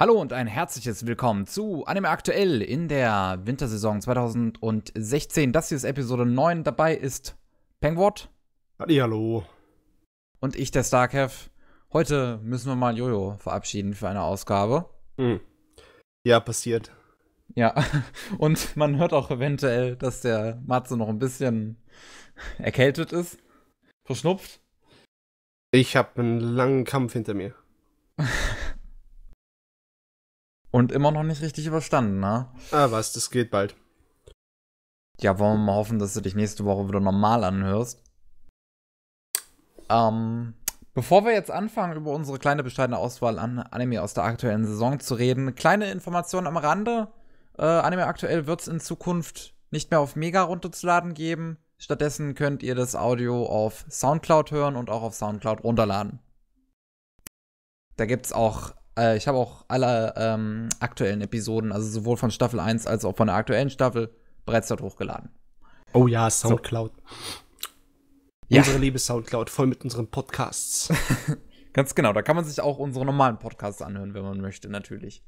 Hallo und ein herzliches Willkommen zu Anime Aktuell in der Wintersaison 2016. Das hier ist Episode 9. Dabei ist Pengwort. Hallo. Und ich, der Starkev. Heute müssen wir mal Jojo verabschieden für eine Ausgabe. Hm. Ja, passiert. Ja, und man hört auch eventuell, dass der Matze noch ein bisschen erkältet ist, verschnupft. Ich habe einen langen Kampf hinter mir. Und immer noch nicht richtig überstanden, ne? Ah, was, das geht bald. Ja, wollen wir mal hoffen, dass du dich nächste Woche wieder normal anhörst. Ähm, bevor wir jetzt anfangen, über unsere kleine bescheidene Auswahl an Anime aus der aktuellen Saison zu reden, kleine Information am Rande. Äh, Anime aktuell wird es in Zukunft nicht mehr auf Mega runterzuladen geben. Stattdessen könnt ihr das Audio auf Soundcloud hören und auch auf Soundcloud runterladen. Da gibt es auch äh, ich habe auch alle ähm, aktuellen Episoden, also sowohl von Staffel 1 als auch von der aktuellen Staffel, bereits dort hochgeladen. Oh ja, Soundcloud. So. Unsere liebe Soundcloud, voll mit unseren Podcasts. Ganz genau, da kann man sich auch unsere normalen Podcasts anhören, wenn man möchte, natürlich.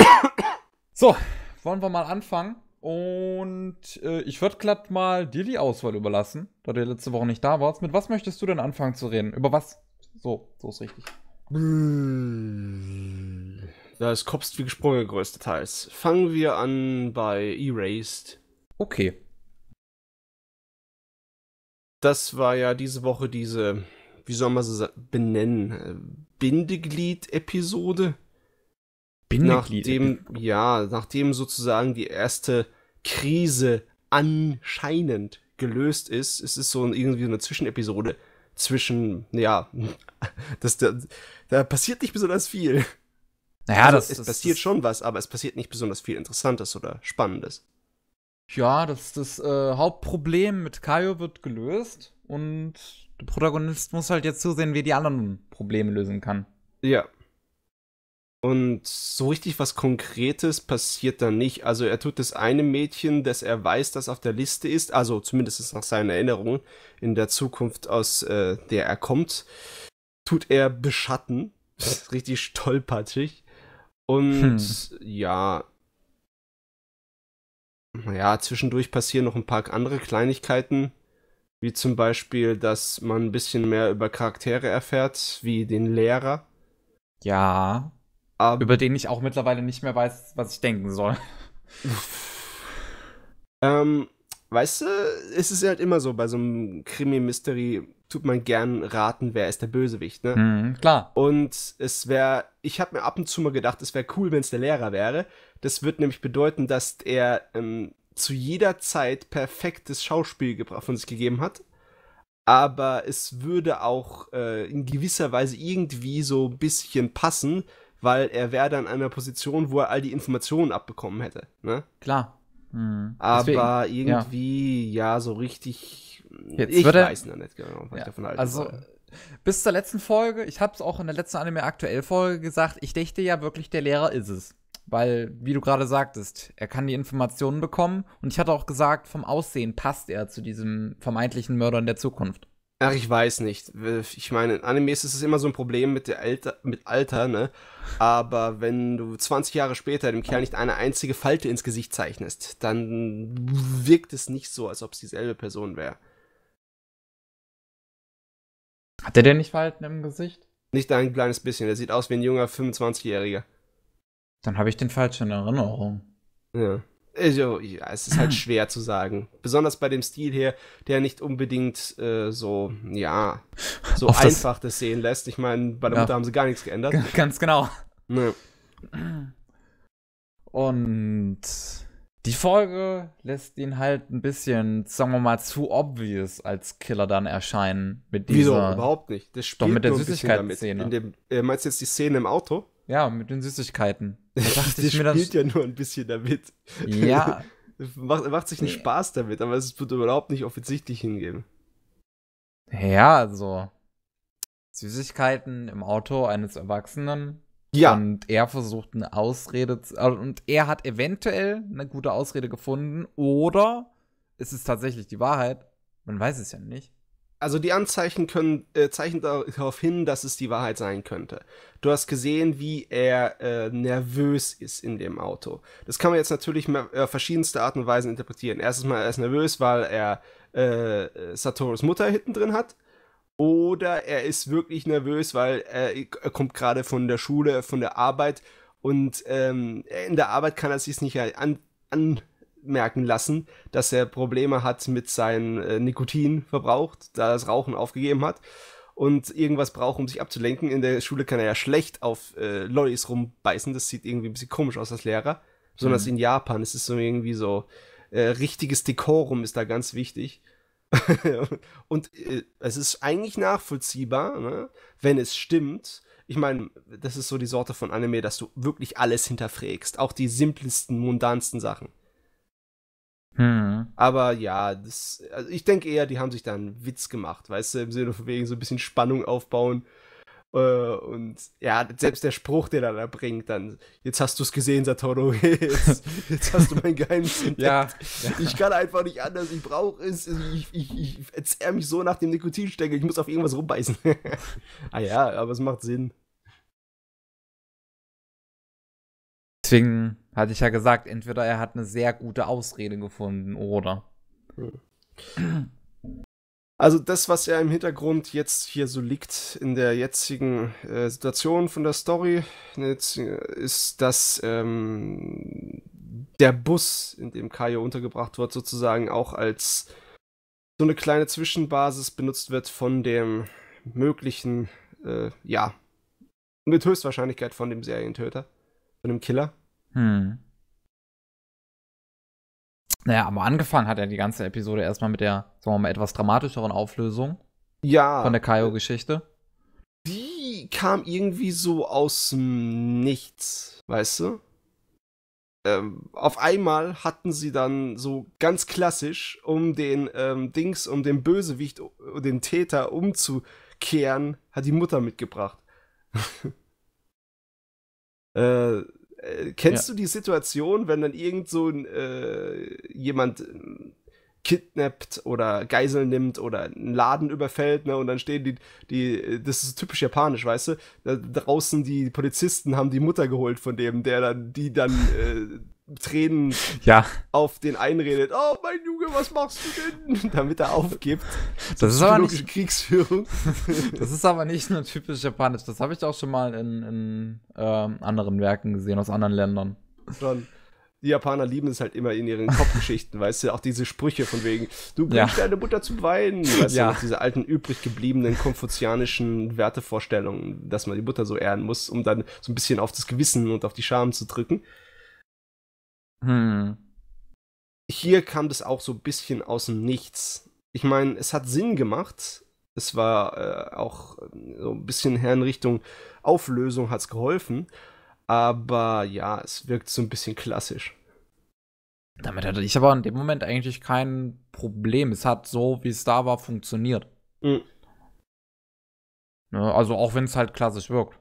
so, wollen wir mal anfangen. Und äh, ich würde glatt mal dir die Auswahl überlassen, da du letzte Woche nicht da warst. Mit was möchtest du denn anfangen zu reden? Über was? So, so ist richtig. Da ist kopst wie gesprungen größtenteils. Fangen wir an bei Erased. Okay. Das war ja diese Woche diese, wie soll man sie benennen, Bindeglied-Episode. Bindeglied. Nachdem, ja, nachdem sozusagen die erste Krise anscheinend gelöst ist, ist es so irgendwie so eine Zwischenepisode, zwischen, ja, das, da, da passiert nicht besonders viel. Naja, also, das, es das, passiert das, schon was, aber es passiert nicht besonders viel Interessantes oder Spannendes. Ja, das, das äh, Hauptproblem mit Kaio wird gelöst und der Protagonist muss halt jetzt zusehen, wie er die anderen Probleme lösen kann. Ja, und so richtig was Konkretes passiert da nicht. Also er tut das einem Mädchen, das er weiß, das auf der Liste ist, also zumindest nach seinen Erinnerungen in der Zukunft, aus äh, der er kommt, tut er beschatten. richtig stolpertig. Und hm. ja. Naja, zwischendurch passieren noch ein paar andere Kleinigkeiten. Wie zum Beispiel, dass man ein bisschen mehr über Charaktere erfährt, wie den Lehrer. Ja. Um, über den ich auch mittlerweile nicht mehr weiß, was ich denken soll. ähm, weißt du, es ist halt immer so, bei so einem Krimi-Mystery tut man gern raten, wer ist der Bösewicht, ne? Mhm, klar. Und es wäre, ich habe mir ab und zu mal gedacht, es wäre cool, wenn es der Lehrer wäre. Das würde nämlich bedeuten, dass er ähm, zu jeder Zeit perfektes Schauspiel von sich gegeben hat. Aber es würde auch äh, in gewisser Weise irgendwie so ein bisschen passen, weil er wäre dann in einer Position, wo er all die Informationen abbekommen hätte. Ne? Klar. Mhm. Aber Deswegen, irgendwie, ja. ja. so richtig. Jetzt ich würde, weiß noch nicht genau, was ja, ich davon halte. Also, soll. bis zur letzten Folge, ich habe es auch in der letzten Anime aktuell Folge gesagt, ich dachte ja wirklich, der Lehrer ist es. Weil, wie du gerade sagtest, er kann die Informationen bekommen und ich hatte auch gesagt, vom Aussehen passt er zu diesem vermeintlichen Mörder in der Zukunft. Ach, ich weiß nicht. Ich meine, in Animes ist es immer so ein Problem mit, der Alter, mit Alter, ne? Aber wenn du 20 Jahre später dem Kerl nicht eine einzige Falte ins Gesicht zeichnest, dann wirkt es nicht so, als ob es dieselbe Person wäre. Hat der denn nicht Falten im Gesicht? Nicht ein kleines bisschen. Der sieht aus wie ein junger 25-Jähriger. Dann habe ich den falschen in Erinnerung. Ja. Also, ja, es ist halt schwer zu sagen. Besonders bei dem Stil her, der nicht unbedingt äh, so, ja, so Auf einfach das, das, sehen lässt. Ich meine, bei der ja. Mutter haben sie gar nichts geändert. ganz genau. Nee. Und die Folge lässt ihn halt ein bisschen, sagen wir mal, zu obvious als Killer dann erscheinen. Mit dieser, Wieso? Überhaupt nicht. Das spielt doch mit der Süßigkeitsszene. Äh, meinst du jetzt die Szene im Auto? Ja, mit den Süßigkeiten. Da dachte ich mir, das spielt ja nur ein bisschen damit. Ja. macht, macht sich einen nee. Spaß damit, aber es wird überhaupt nicht offensichtlich hingehen. Ja, also Süßigkeiten im Auto eines Erwachsenen. Ja. Und er versucht eine Ausrede zu, äh, und er hat eventuell eine gute Ausrede gefunden oder ist es tatsächlich die Wahrheit? Man weiß es ja nicht also die Anzeichen können äh, zeichnen darauf hin, dass es die Wahrheit sein könnte. Du hast gesehen, wie er äh, nervös ist in dem Auto. Das kann man jetzt natürlich mehr, äh, verschiedenste Arten und Weisen interpretieren. Erstens mal, er ist nervös, weil er äh, Satoros Mutter hinten drin hat. Oder er ist wirklich nervös, weil er, er kommt gerade von der Schule, von der Arbeit und ähm, in der Arbeit kann er sich nicht an, an merken lassen, dass er Probleme hat mit seinem äh, Nikotinverbrauch, da das Rauchen aufgegeben hat und irgendwas braucht, um sich abzulenken. In der Schule kann er ja schlecht auf äh, Lollis rumbeißen, das sieht irgendwie ein bisschen komisch aus als Lehrer. Besonders mhm. in Japan ist es so irgendwie so, äh, richtiges Dekorum ist da ganz wichtig. und äh, es ist eigentlich nachvollziehbar, ne? wenn es stimmt. Ich meine, das ist so die Sorte von Anime, dass du wirklich alles hinterfragst, auch die simplesten, mundansten Sachen. Hm. Aber ja, das, also ich denke eher, die haben sich da einen Witz gemacht, weißt du, im Sinne von wegen so ein bisschen Spannung aufbauen. Äh, und ja, selbst der Spruch, den er da bringt, dann, jetzt hast du es gesehen, Satoru, jetzt, jetzt, hast du mein Geheimnis ja, ja. Ich kann einfach nicht anders, ich brauche es, ich, ich, ich, ich mich so nach dem Nikotinstängel, ich muss auf irgendwas rumbeißen. ah ja, aber es macht Sinn. Deswegen hatte ich ja gesagt, entweder er hat eine sehr gute Ausrede gefunden oder. Hm. Also das, was ja im Hintergrund jetzt hier so liegt in der jetzigen äh, Situation von der Story, ne, ist, dass ähm, der Bus, in dem Kaio untergebracht wird, sozusagen auch als so eine kleine Zwischenbasis benutzt wird von dem möglichen, äh, ja, mit Höchstwahrscheinlichkeit von dem Serientöter von dem Killer. Hm. Naja, aber angefangen hat er die ganze Episode erstmal mit der, sagen wir mal, etwas dramatischeren Auflösung. Ja. Von der Kaio-Geschichte. Die kam irgendwie so aus dem Nichts, weißt du? Ähm, auf einmal hatten sie dann so ganz klassisch, um den ähm, Dings, um den Bösewicht, um den Täter umzukehren, hat die Mutter mitgebracht. Äh, äh, kennst ja. du die Situation, wenn dann irgend so ein, äh, jemand ähm, kidnappt oder Geisel nimmt oder einen Laden überfällt, ne, und dann stehen die, die, äh, das ist typisch japanisch, weißt du, da draußen die Polizisten haben die Mutter geholt von dem, der dann, die dann äh, Tränen ja. auf den einredet. Oh, mein Junge, was machst du denn? Damit er aufgibt. Das ist aber nicht Kriegsführung. das ist aber nicht nur typisch japanisch. Das habe ich auch schon mal in, in ähm, anderen Werken gesehen aus anderen Ländern. Schon. Die Japaner lieben es halt immer in ihren Kopfgeschichten, weißt du, auch diese Sprüche von wegen, du bringst ja. deine Mutter zum Weinen, weißt ja. du, diese alten übrig gebliebenen konfuzianischen Wertevorstellungen, dass man die Mutter so ehren muss, um dann so ein bisschen auf das Gewissen und auf die Scham zu drücken. Hm. Hier kam das auch so ein bisschen aus dem Nichts. Ich meine, es hat Sinn gemacht. Es war äh, auch äh, so ein bisschen her in Richtung Auflösung hat es geholfen. Aber ja, es wirkt so ein bisschen klassisch. Damit hatte ich aber in dem Moment eigentlich kein Problem. Es hat so, wie es da war, funktioniert. Mhm. Ne, also auch wenn es halt klassisch wirkt.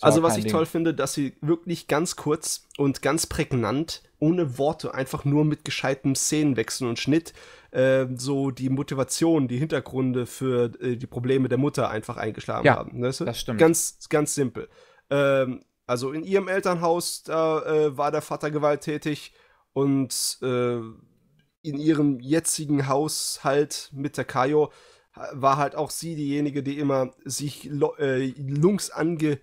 Also was ich Ding. toll finde, dass sie wirklich ganz kurz und ganz prägnant, ohne Worte, einfach nur mit gescheitem Szenenwechsel und Schnitt äh, so die Motivation, die Hintergründe für äh, die Probleme der Mutter einfach eingeschlagen ja, haben. Weißt du? Das stimmt. Ganz, ganz simpel. Ähm, also in ihrem Elternhaus, da äh, war der Vater gewalttätig und äh, in ihrem jetzigen Haushalt mit der Kayo äh, war halt auch sie diejenige, die immer sich äh, Lungs ange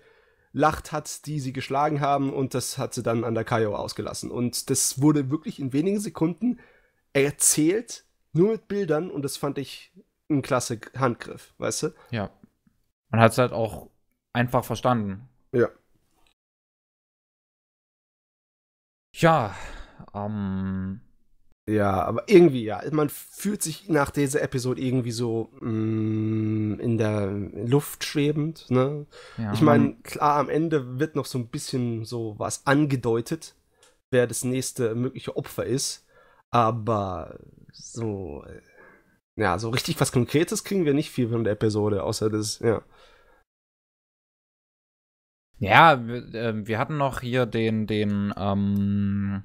lacht hat, die sie geschlagen haben und das hat sie dann an der Kaio ausgelassen. Und das wurde wirklich in wenigen Sekunden erzählt, nur mit Bildern und das fand ich ein klasse Handgriff, weißt du? Ja. Man hat es halt auch einfach verstanden. Ja. Ja, ähm, ja, aber irgendwie ja. Man fühlt sich nach dieser Episode irgendwie so mh, mm, in der Luft schwebend. Ne? Ja, ich meine, klar, am Ende wird noch so ein bisschen so was angedeutet, wer das nächste mögliche Opfer ist. Aber so, äh, ja, so richtig was Konkretes kriegen wir nicht viel von der Episode, außer das, ja. Ja, wir, äh, wir hatten noch hier den, den, ähm,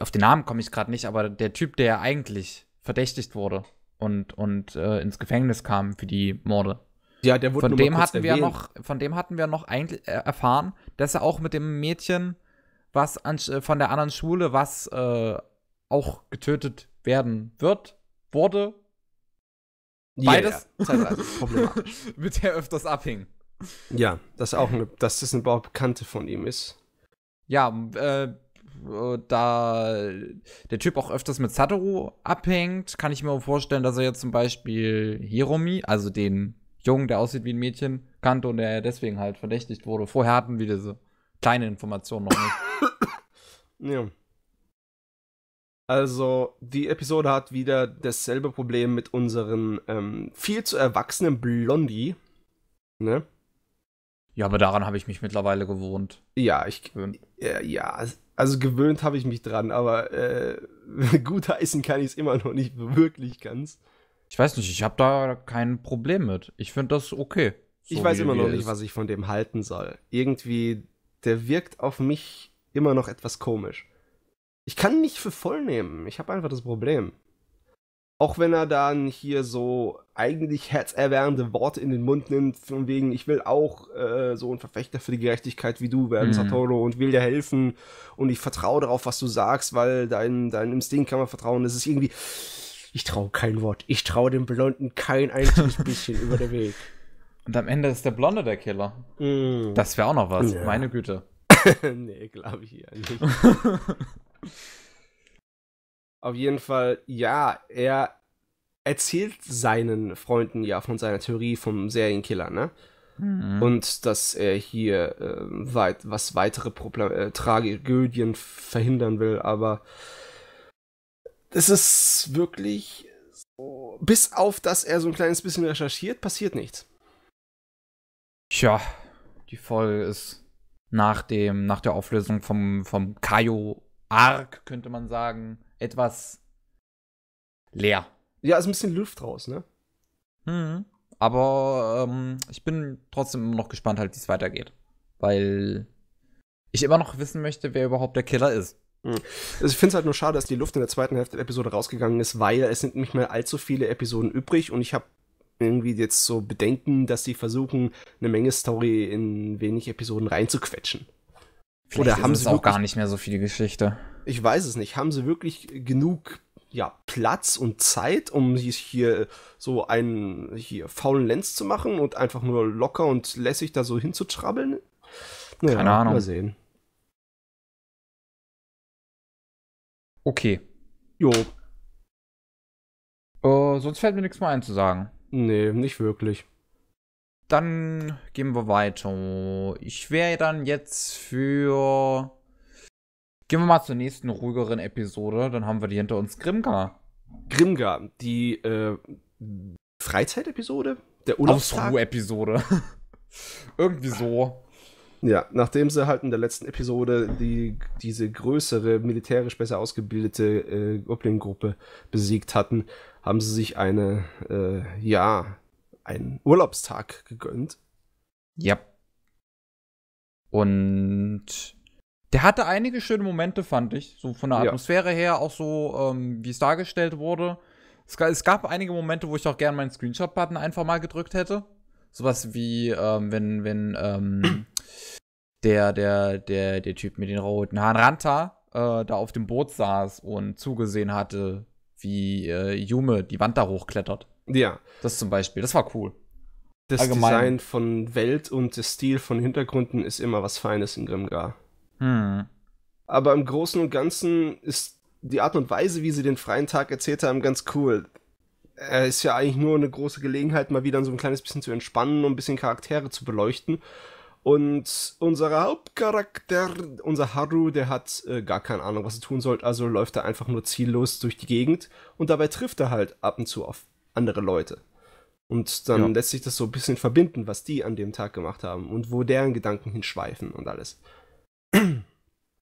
auf den Namen komme ich gerade nicht, aber der Typ, der eigentlich verdächtigt wurde und, und äh, ins Gefängnis kam für die Morde. Ja, der wurde von dem hatten erwähnt. wir noch, von dem hatten wir noch eigentlich äh, erfahren, dass er auch mit dem Mädchen, was an, äh, von der anderen Schule, was äh, auch getötet werden wird, wurde. Beides ja. das heißt also problematisch. mit der öfters abhing. Ja, das auch eine, dass das eine Baubekannte von ihm ist. Ja, äh, äh, da der Typ auch öfters mit Satoru abhängt, kann ich mir vorstellen, dass er jetzt zum Beispiel Hiromi, also den Jungen, der aussieht wie ein Mädchen, kannte und der deswegen halt verdächtigt wurde. Vorher hatten wir diese kleine Information noch nicht. ja. Also, die Episode hat wieder dasselbe Problem mit unseren ähm, viel zu erwachsenen Blondie. Ne? Ja, aber daran habe ich mich mittlerweile gewohnt. Ja, ich. Gewöhnt. Äh, ja, also, also gewöhnt habe ich mich dran, aber äh, gut heißen kann ich es immer noch nicht wirklich ganz. Ich weiß nicht, ich habe da kein Problem mit. Ich finde das okay. So ich weiß immer noch nicht, ist. was ich von dem halten soll. Irgendwie, der wirkt auf mich immer noch etwas komisch. Ich kann nicht für voll nehmen. Ich habe einfach das Problem auch wenn er dann hier so eigentlich herzerwärmende Worte in den Mund nimmt, von wegen, ich will auch äh, so ein Verfechter für die Gerechtigkeit wie du werden, mhm. Satoru, und will dir helfen und ich vertraue darauf, was du sagst, weil dein, dein Instinkt kann man vertrauen. Das ist irgendwie, ich traue kein Wort, ich traue dem Blonden kein einziges bisschen über den Weg. Und am Ende ist der Blonde der Killer. Mm. Das wäre auch noch was, ja. meine Güte. nee, glaube ich eher nicht. Auf jeden Fall, ja, er erzählt seinen Freunden ja von seiner Theorie vom Serienkiller, ne? Mhm. Und dass er hier äh, weit, was weitere Problem äh, Tragödien verhindern will, aber es ist wirklich so, bis auf, dass er so ein kleines bisschen recherchiert, passiert nichts. Tja, die Folge ist nach dem, nach der Auflösung vom, vom Kaio Arc, könnte man sagen, etwas leer. Ja, ist ein bisschen Luft raus, ne? Hm. Aber ähm, ich bin trotzdem immer noch gespannt, halt, wie es weitergeht. Weil ich immer noch wissen möchte, wer überhaupt der Killer ist. Mhm. Also ich finde es halt nur schade, dass die Luft in der zweiten Hälfte der Episode rausgegangen ist, weil es sind nicht mehr allzu viele Episoden übrig und ich habe irgendwie jetzt so Bedenken, dass sie versuchen, eine Menge Story in wenig Episoden reinzuquetschen. Vielleicht Oder haben sie auch gar nicht mehr so viel Geschichte? Ich weiß es nicht. Haben sie wirklich genug ja, Platz und Zeit, um hier so einen hier faulen Lenz zu machen und einfach nur locker und lässig da so hinzutrabbeln? Naja, Keine Ahnung. Mal sehen. Okay. Jo. Uh, sonst fällt mir nichts mehr ein zu sagen. Nee, nicht wirklich. Dann gehen wir weiter. Ich wäre dann jetzt für Gehen wir mal zur nächsten ruhigeren Episode. Dann haben wir die hinter uns Grimgar. Grimgar, die äh, Freizeitepisode? Der Ausruhe-Episode. Irgendwie so. Ja, nachdem sie halt in der letzten Episode die, diese größere, militärisch besser ausgebildete äh, Goblin-Gruppe besiegt hatten, haben sie sich eine, äh, ja, einen Urlaubstag gegönnt. Ja. Und der hatte einige schöne Momente, fand ich. So von der Atmosphäre ja. her, auch so, ähm, wie es dargestellt wurde. Es, es, gab einige Momente, wo ich auch gerne meinen Screenshot-Button einfach mal gedrückt hätte. Sowas wie, ähm, wenn, wenn, ähm, der, der, der, der Typ mit den roten Haaren, Ranta, äh, da auf dem Boot saß und zugesehen hatte, wie äh, Jume die Wand da hochklettert. Ja. Das zum Beispiel, das war cool. Das Allgemein. Design von Welt und der Stil von Hintergründen ist immer was Feines in Grimgar. Hm. Aber im Großen und Ganzen ist die Art und Weise, wie sie den freien Tag erzählt haben, ganz cool. Er äh, ist ja eigentlich nur eine große Gelegenheit, mal wieder so ein kleines bisschen zu entspannen und ein bisschen Charaktere zu beleuchten. Und unser Hauptcharakter, unser Haru, der hat äh, gar keine Ahnung, was er tun soll, also läuft er einfach nur ziellos durch die Gegend und dabei trifft er halt ab und zu auf andere Leute. Und dann ja. lässt sich das so ein bisschen verbinden, was die an dem Tag gemacht haben und wo deren Gedanken hinschweifen und alles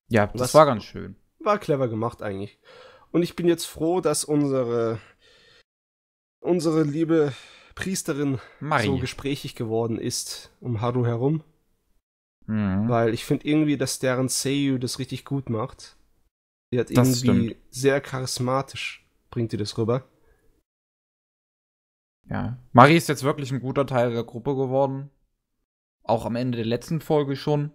ja, das Was war ganz schön. War clever gemacht eigentlich. Und ich bin jetzt froh, dass unsere, unsere liebe Priesterin Marie. so gesprächig geworden ist um Haru herum. Mhm. Weil ich finde irgendwie, dass deren Seiyu das richtig gut macht. Die hat das irgendwie stimmt. sehr charismatisch, bringt die das rüber. Ja. Marie ist jetzt wirklich ein guter Teil der Gruppe geworden. Auch am Ende der letzten Folge schon.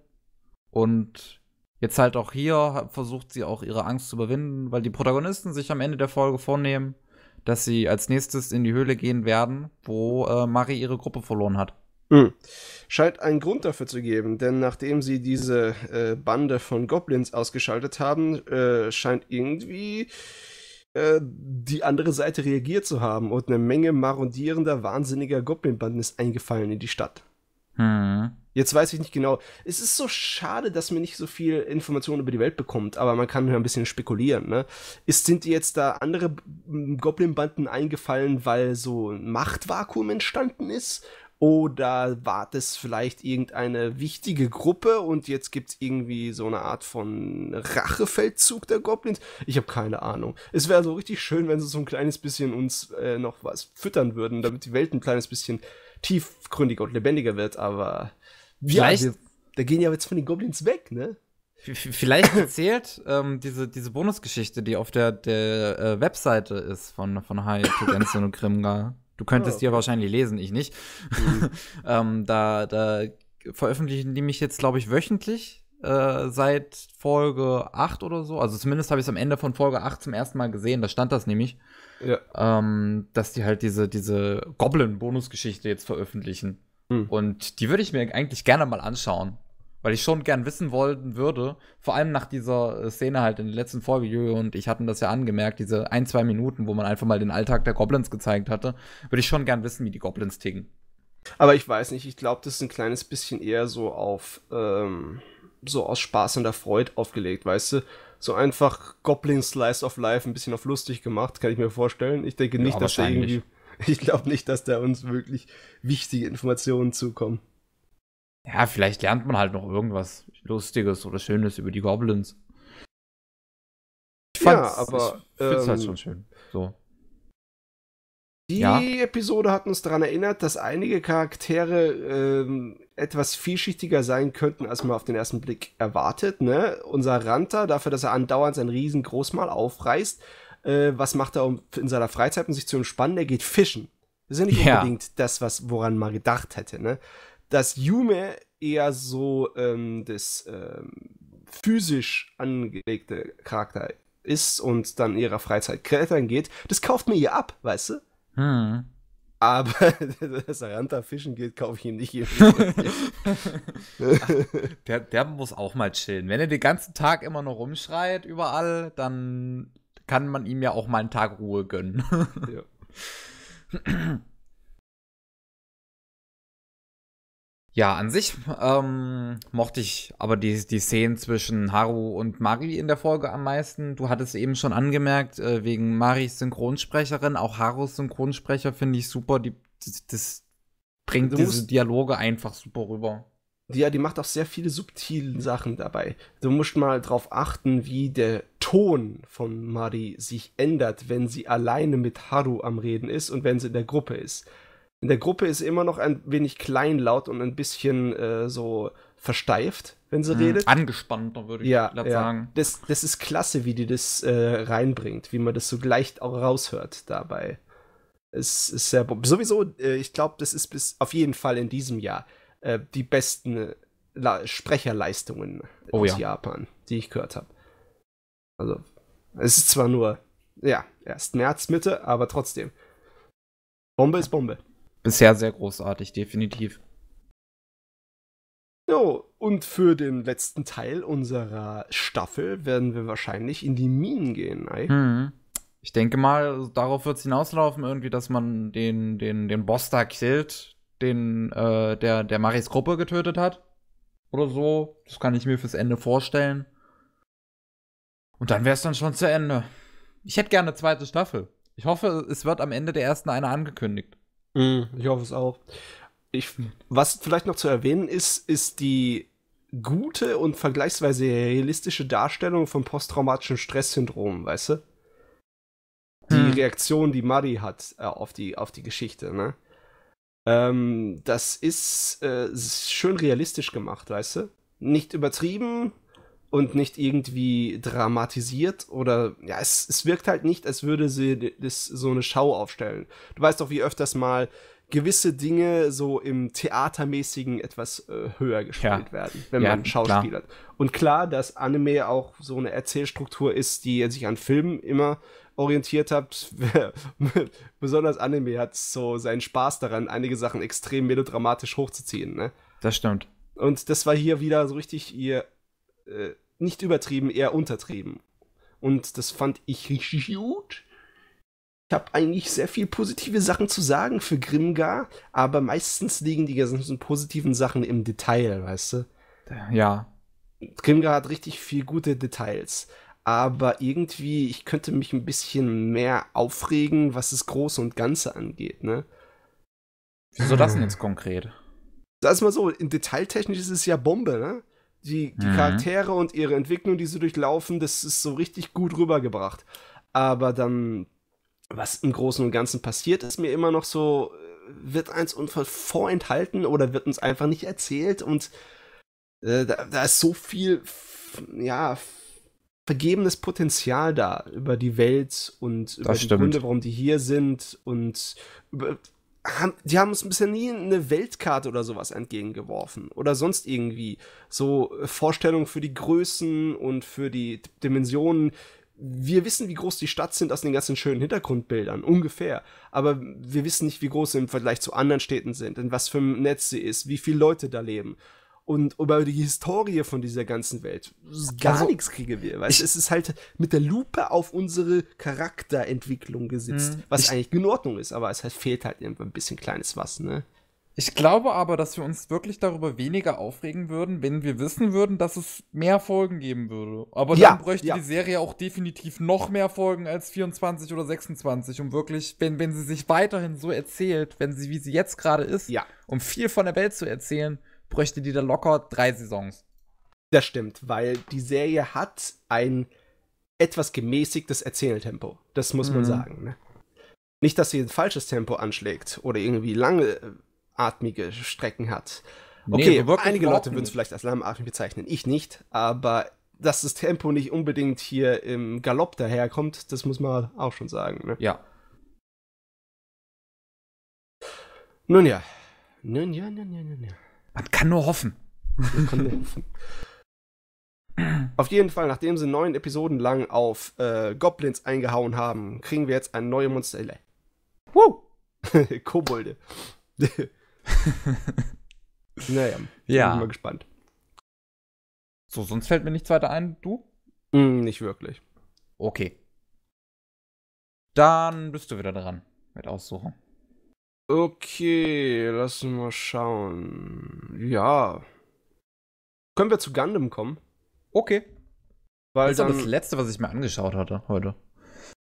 Und jetzt halt auch hier versucht sie auch ihre Angst zu überwinden, weil die Protagonisten sich am Ende der Folge vornehmen, dass sie als nächstes in die Höhle gehen werden, wo äh, Marie ihre Gruppe verloren hat. Mhm. Scheint einen Grund dafür zu geben, denn nachdem sie diese äh, Bande von Goblins ausgeschaltet haben, äh, scheint irgendwie äh, die andere Seite reagiert zu haben und eine Menge marodierender, wahnsinniger Goblin-Banden ist eingefallen in die Stadt. Hm. Jetzt weiß ich nicht genau. Es ist so schade, dass man nicht so viel Informationen über die Welt bekommt, aber man kann ja ein bisschen spekulieren. Ne? Ist, sind dir jetzt da andere Goblin-Banden eingefallen, weil so ein Machtvakuum entstanden ist? Oder war das vielleicht irgendeine wichtige Gruppe und jetzt gibt es irgendwie so eine Art von Rachefeldzug der Goblins? Ich habe keine Ahnung. Es wäre so richtig schön, wenn sie so ein kleines bisschen uns äh, noch was füttern würden, damit die Welt ein kleines bisschen tiefgründiger und lebendiger wird, aber vielleicht, ja, wir, da gehen ja jetzt von den Goblins weg, ne? Vielleicht erzählt ähm, diese, diese Bonusgeschichte, die auf der, der äh, Webseite ist von, von High Tugensen und Krimgar. Du könntest oh. die ja wahrscheinlich lesen, ich nicht. Mhm. ähm, da, da veröffentlichen die mich jetzt, glaube ich, wöchentlich äh, seit Folge 8 oder so. Also zumindest habe ich es am Ende von Folge 8 zum ersten Mal gesehen. Da stand das nämlich ähm, dass die halt diese, diese Goblin-Bonus-Geschichte jetzt veröffentlichen. Mhm. Und die würde ich mir eigentlich gerne mal anschauen. Weil ich schon gern wissen wollten würde, vor allem nach dieser äh, Szene halt in den letzten Folge, Jürgen und ich hatte das ja angemerkt, diese ein, zwei Minuten, wo man einfach mal den Alltag der Goblins gezeigt hatte, würde ich schon gern wissen, wie die Goblins ticken. Aber ich weiß nicht, ich glaube, das ist ein kleines bisschen eher so auf, ähm, so aus Spaß und der Freude aufgelegt, weißt du? so einfach Goblin Slice of Life ein bisschen auf lustig gemacht, kann ich mir vorstellen. Ich denke nicht, ja, dass da irgendwie, ich glaube nicht, dass da uns wirklich wichtige Informationen zukommen. Ja, vielleicht lernt man halt noch irgendwas Lustiges oder Schönes über die Goblins. Ich fand's, ja, aber ich find's halt ähm, halt schon schön. So. Die ja. Episode hat uns daran erinnert, dass einige Charaktere ähm, etwas vielschichtiger sein könnten, als man auf den ersten Blick erwartet. Ne? Unser Ranta, dafür, dass er andauernd sein Riesengroßmal aufreißt, äh, was macht er um, in seiner Freizeit, um sich zu entspannen? Er geht fischen. Das ist ja nicht ja. unbedingt das, was, woran man gedacht hätte. Ne? Dass Yume eher so ähm, das ähm, physisch angelegte Charakter ist und dann in ihrer Freizeit klettern geht, das kauft mir ihr ab, weißt du? Hm. Aber das er fischen geht, kaufe ich ihm nicht. Ach, der, der muss auch mal chillen. Wenn er den ganzen Tag immer nur rumschreit überall, dann kann man ihm ja auch mal einen Tag Ruhe gönnen. ja. Ja, an sich ähm, mochte ich aber die, die Szenen zwischen Haru und Mari in der Folge am meisten. Du hattest eben schon angemerkt, äh, wegen Maris Synchronsprecherin, auch Harus Synchronsprecher finde ich super. Die, das, das bringt du diese Dialoge einfach super rüber. Ja, die macht auch sehr viele subtile Sachen dabei. Du musst mal drauf achten, wie der Ton von Mari sich ändert, wenn sie alleine mit Haru am Reden ist und wenn sie in der Gruppe ist in der Gruppe ist immer noch ein wenig kleinlaut und ein bisschen äh, so versteift, wenn sie hm, redet. Angespannter, würde ich ja, ja. sagen. Das, das ist klasse, wie die das äh, reinbringt, wie man das so gleich auch raushört dabei. Es ist sehr. bomb. Sowieso, äh, ich glaube, das ist bis auf jeden Fall in diesem Jahr äh, die besten La Sprecherleistungen oh, aus ja. Japan, die ich gehört habe. Also, es ist zwar nur, ja, erst März, Mitte, aber trotzdem. Bombe ist Bombe bisher sehr großartig, definitiv. So, und für den letzten Teil unserer Staffel werden wir wahrscheinlich in die Minen gehen. Mhm. Ich denke mal, darauf wird es hinauslaufen, irgendwie, dass man den, den, den Boss da killt, den äh, der, der Maris Gruppe getötet hat. Oder so. Das kann ich mir fürs Ende vorstellen. Und dann wäre es dann schon zu Ende. Ich hätte gerne eine zweite Staffel. Ich hoffe, es wird am Ende der ersten eine angekündigt. Mhm, ich hoffe es auch. Ich, was vielleicht noch zu erwähnen ist, ist die gute und vergleichsweise realistische Darstellung von posttraumatischem Stresssyndrom, weißt du? Die hm. Reaktion, die Mari hat äh, auf, die, auf die Geschichte, ne? Ähm, das ist äh, schön realistisch gemacht, weißt du? Nicht übertrieben, und nicht irgendwie dramatisiert oder ja, es, es wirkt halt nicht, als würde sie das, so eine Schau aufstellen. Du weißt doch, wie öfters mal gewisse Dinge so im Theatermäßigen etwas äh, höher gespielt ja. werden, wenn ja, man Schauspieler. Und klar, dass Anime auch so eine Erzählstruktur ist, die sich an Filmen immer orientiert hat. Besonders Anime hat so seinen Spaß daran, einige Sachen extrem melodramatisch hochzuziehen. Ne? Das stimmt. Und das war hier wieder so richtig ihr äh, nicht übertrieben, eher untertrieben. Und das fand ich richtig gut. Ich habe eigentlich sehr viel positive Sachen zu sagen für Grimgar, aber meistens liegen die ganzen positiven Sachen im Detail, weißt du? Ja. Grimgar hat richtig viel gute Details, aber irgendwie, ich könnte mich ein bisschen mehr aufregen, was das Große und Ganze angeht, ne? Wieso das denn hm. jetzt konkret? Sag mal so, in detailtechnisch ist es ja Bombe, ne? Die, die mhm. Charaktere und ihre Entwicklung, die sie durchlaufen, das ist so richtig gut rübergebracht. Aber dann, was im Großen und Ganzen passiert, ist mir immer noch so, äh, wird eins uns halt vorenthalten oder wird uns einfach nicht erzählt und äh, da, da, ist so viel, ja, vergebenes Potenzial da über die Welt und über das die stimmt. Gründe, warum die hier sind und über, haben, die haben uns bisher nie eine Weltkarte oder sowas entgegengeworfen oder sonst irgendwie so äh, Vorstellungen für die Größen und für die Dimensionen. Wir wissen, wie groß die Stadt sind aus den ganzen schönen Hintergrundbildern, ungefähr. Aber wir wissen nicht, wie groß sie im Vergleich zu anderen Städten sind, in was für einem Netz sie ist, wie viele Leute da leben und über die Historie von dieser ganzen Welt gar also, nichts kriegen wir. Weißt? Ich, es ist halt mit der Lupe auf unsere Charakterentwicklung gesetzt, mhm. was ich, eigentlich in Ordnung ist, aber es halt fehlt halt irgendwo ein bisschen kleines was, ne? Ich glaube aber, dass wir uns wirklich darüber weniger aufregen würden, wenn wir wissen würden, dass es mehr Folgen geben würde. Aber dann ja, bräuchte ja. die Serie auch definitiv noch mehr Folgen als 24 oder 26, um wirklich, wenn, wenn sie sich weiterhin so erzählt, wenn sie, wie sie jetzt gerade ist, ja. um viel von der Welt zu erzählen, bräuchte die da locker drei Saisons. Das stimmt, weil die Serie hat ein etwas gemäßigtes Erzähltempo. Das muss mhm. man sagen. Ne? Nicht, dass sie ein falsches Tempo anschlägt oder irgendwie lange äh, atmige Strecken hat. Okay, nee, einige Leute würden es vielleicht als langatmig bezeichnen, ich nicht, aber dass das Tempo nicht unbedingt hier im Galopp daherkommt, das muss man auch schon sagen. Ne? Ja. Nun ja. Nun ja, nun ja, nun ja. Man kann nur hoffen. Man kann nur hoffen. Auf jeden Fall, nachdem sie neun Episoden lang auf äh, Goblins eingehauen haben, kriegen wir jetzt eine neue Monster. Woo! Kobolde. naja, ja. bin mal gespannt. So, sonst fällt mir nichts weiter ein. Du? Mm, nicht wirklich. Okay. Dann bist du wieder dran mit Aussuchen. Okay, lassen wir schauen. Ja. Können wir zu Gundam kommen? Okay. Weil das ist dann, das letzte, was ich mir angeschaut hatte heute.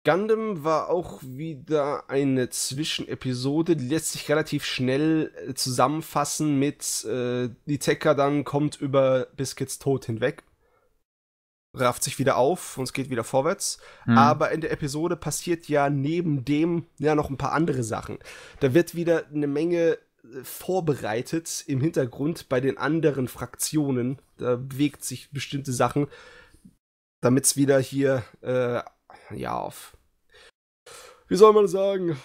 Gundam war auch wieder eine Zwischenepisode, die lässt sich relativ schnell äh, zusammenfassen mit äh, die Tekka dann kommt über Biscuits Tod hinweg rafft sich wieder auf und es geht wieder vorwärts. Mhm. Aber in der Episode passiert ja neben dem ja noch ein paar andere Sachen. Da wird wieder eine Menge äh, vorbereitet im Hintergrund bei den anderen Fraktionen. Da bewegt sich bestimmte Sachen, damit es wieder hier, äh, ja, auf, wie soll man sagen,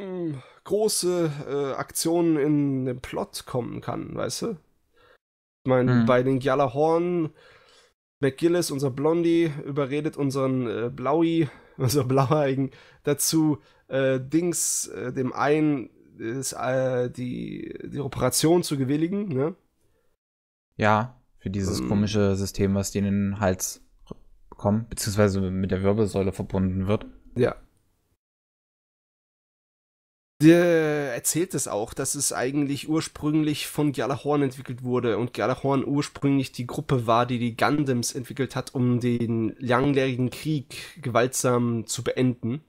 ähm, große äh, Aktionen in den Plot kommen kann, weißt du? Ich meine, mhm. bei den Gialahorn McGillis, unser Blondie, überredet unseren äh, Blaui, unser Blaueigen, dazu, äh, Dings, äh, dem einen, ist, äh, die, die Operation zu gewilligen, ne? Ja, für dieses um, ähm. komische System, was die in den Hals bekommen, beziehungsweise mit der Wirbelsäule verbunden wird. Ja, der erzählt es auch, dass es eigentlich ursprünglich von Gialahorn entwickelt wurde und Gialahorn ursprünglich die Gruppe war, die die Gundams entwickelt hat, um den langjährigen Krieg gewaltsam zu beenden.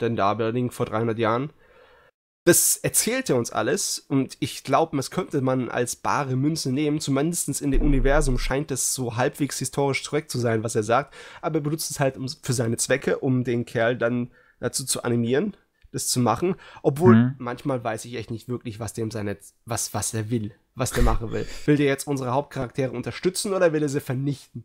Denn da allerdings vor 300 Jahren. Das erzählt er uns alles und ich glaube, das könnte man als bare Münze nehmen. Zumindest in dem Universum scheint es so halbwegs historisch korrekt zu sein, was er sagt. Aber er benutzt es halt für seine Zwecke, um den Kerl dann dazu zu animieren, das zu machen. Obwohl mhm. manchmal weiß ich echt nicht wirklich, was dem seine, was, was er will, was der machen will. Will der jetzt unsere Hauptcharaktere unterstützen oder will er sie vernichten?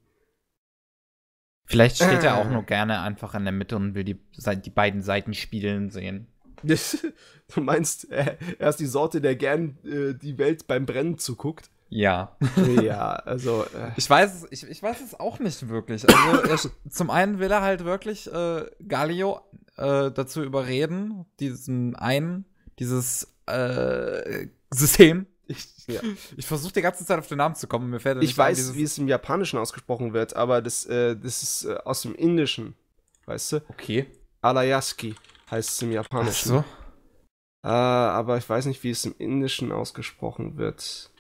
Vielleicht steht äh. er auch äh. nur gerne einfach in der Mitte und will die, die beiden Seiten spielen sehen. du meinst, er, äh, er ist die Sorte, der gern äh, die Welt beim Brennen zuguckt? Ja. ja, also. Äh. Ich, weiß, ich, ich weiß es auch nicht wirklich. Also, er, zum einen will er halt wirklich äh, Galio äh, dazu überreden, diesen einen, dieses äh, System. Ich, ja. ich versuche die ganze Zeit auf den Namen zu kommen. Mir fällt ich weiß, an, wie es im Japanischen ausgesprochen wird, aber das, äh, das ist äh, aus dem Indischen, weißt du? Okay. Alayaski heißt es im Japanischen. Ach so. Äh, aber ich weiß nicht, wie es im Indischen ausgesprochen wird.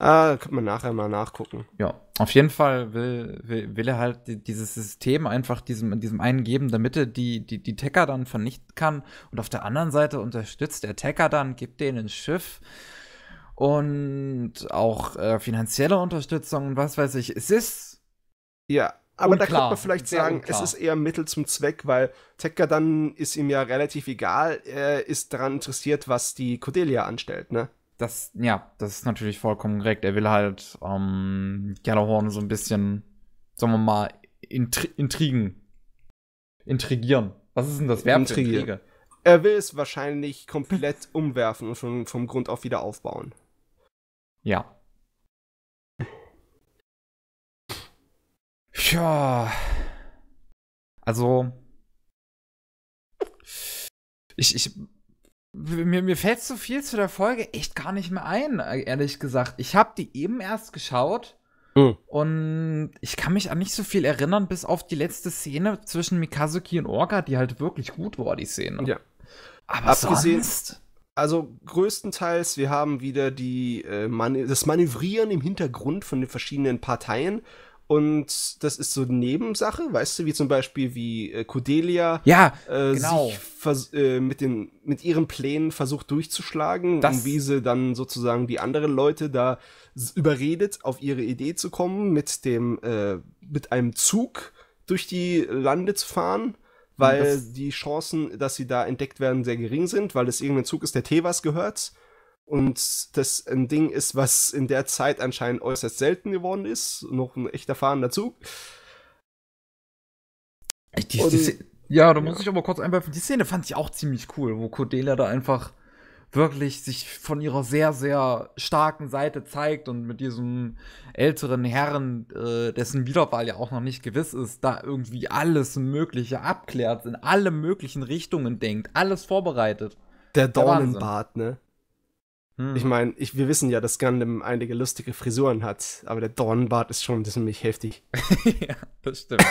Ah, kann man nachher mal nachgucken. Ja, auf jeden Fall will, will, will er halt dieses System einfach diesem, diesem einen geben, damit er die, die die Tacker dann vernichten kann. Und auf der anderen Seite unterstützt der Tacker dann, gibt denen ein Schiff und auch äh, finanzielle Unterstützung und was weiß ich. Es ist. Ja, aber unklar, da könnte man vielleicht sagen, unklar. es ist eher Mittel zum Zweck, weil Tekka dann ist ihm ja relativ egal. Er ist daran interessiert, was die Cordelia anstellt, ne? das, ja, das ist natürlich vollkommen korrekt. Er will halt ähm, Gellerhorn so ein bisschen, sagen wir mal, intri intrigen. Intrigieren. Was ist denn das Verb Intrige? Er will es wahrscheinlich komplett umwerfen und schon vom Grund auf wieder aufbauen. Ja. Tja. Also. Ich, ich mir, mir fällt so viel zu der Folge echt gar nicht mehr ein, ehrlich gesagt. Ich habe die eben erst geschaut mhm. und ich kann mich an nicht so viel erinnern, bis auf die letzte Szene zwischen Mikazuki und Orga, die halt wirklich gut war, die Szene. Ja. Aber Abgesehen, sonst also größtenteils, wir haben wieder die, äh, das Manövrieren im Hintergrund von den verschiedenen Parteien und das ist so Nebensache, weißt du, wie zum Beispiel wie äh, Cordelia ja, äh, genau. sich äh, mit, den, mit ihren Plänen versucht durchzuschlagen das und wie sie dann sozusagen die anderen Leute da überredet, auf ihre Idee zu kommen, mit dem, äh, mit einem Zug durch die Lande zu fahren, weil die Chancen, dass sie da entdeckt werden, sehr gering sind, weil es irgendein Zug ist, der Tevas gehört. Und das ein Ding ist, was in der Zeit anscheinend äußerst selten geworden ist. Noch ein echt erfahrener Zug. Die, Und, die ja, da muss ja. ich aber kurz einwerfen. Die Szene fand ich auch ziemlich cool, wo Cordelia da einfach wirklich sich von ihrer sehr, sehr starken Seite zeigt und mit diesem älteren Herrn, äh, dessen Wiederwahl ja auch noch nicht gewiss ist, da irgendwie alles Mögliche abklärt, in alle möglichen Richtungen denkt, alles vorbereitet. Der Dornenbart, ne? Hm. Ich meine, wir wissen ja, dass Gundam einige lustige Frisuren hat, aber der Dornenbart ist schon ziemlich heftig. ja, das stimmt.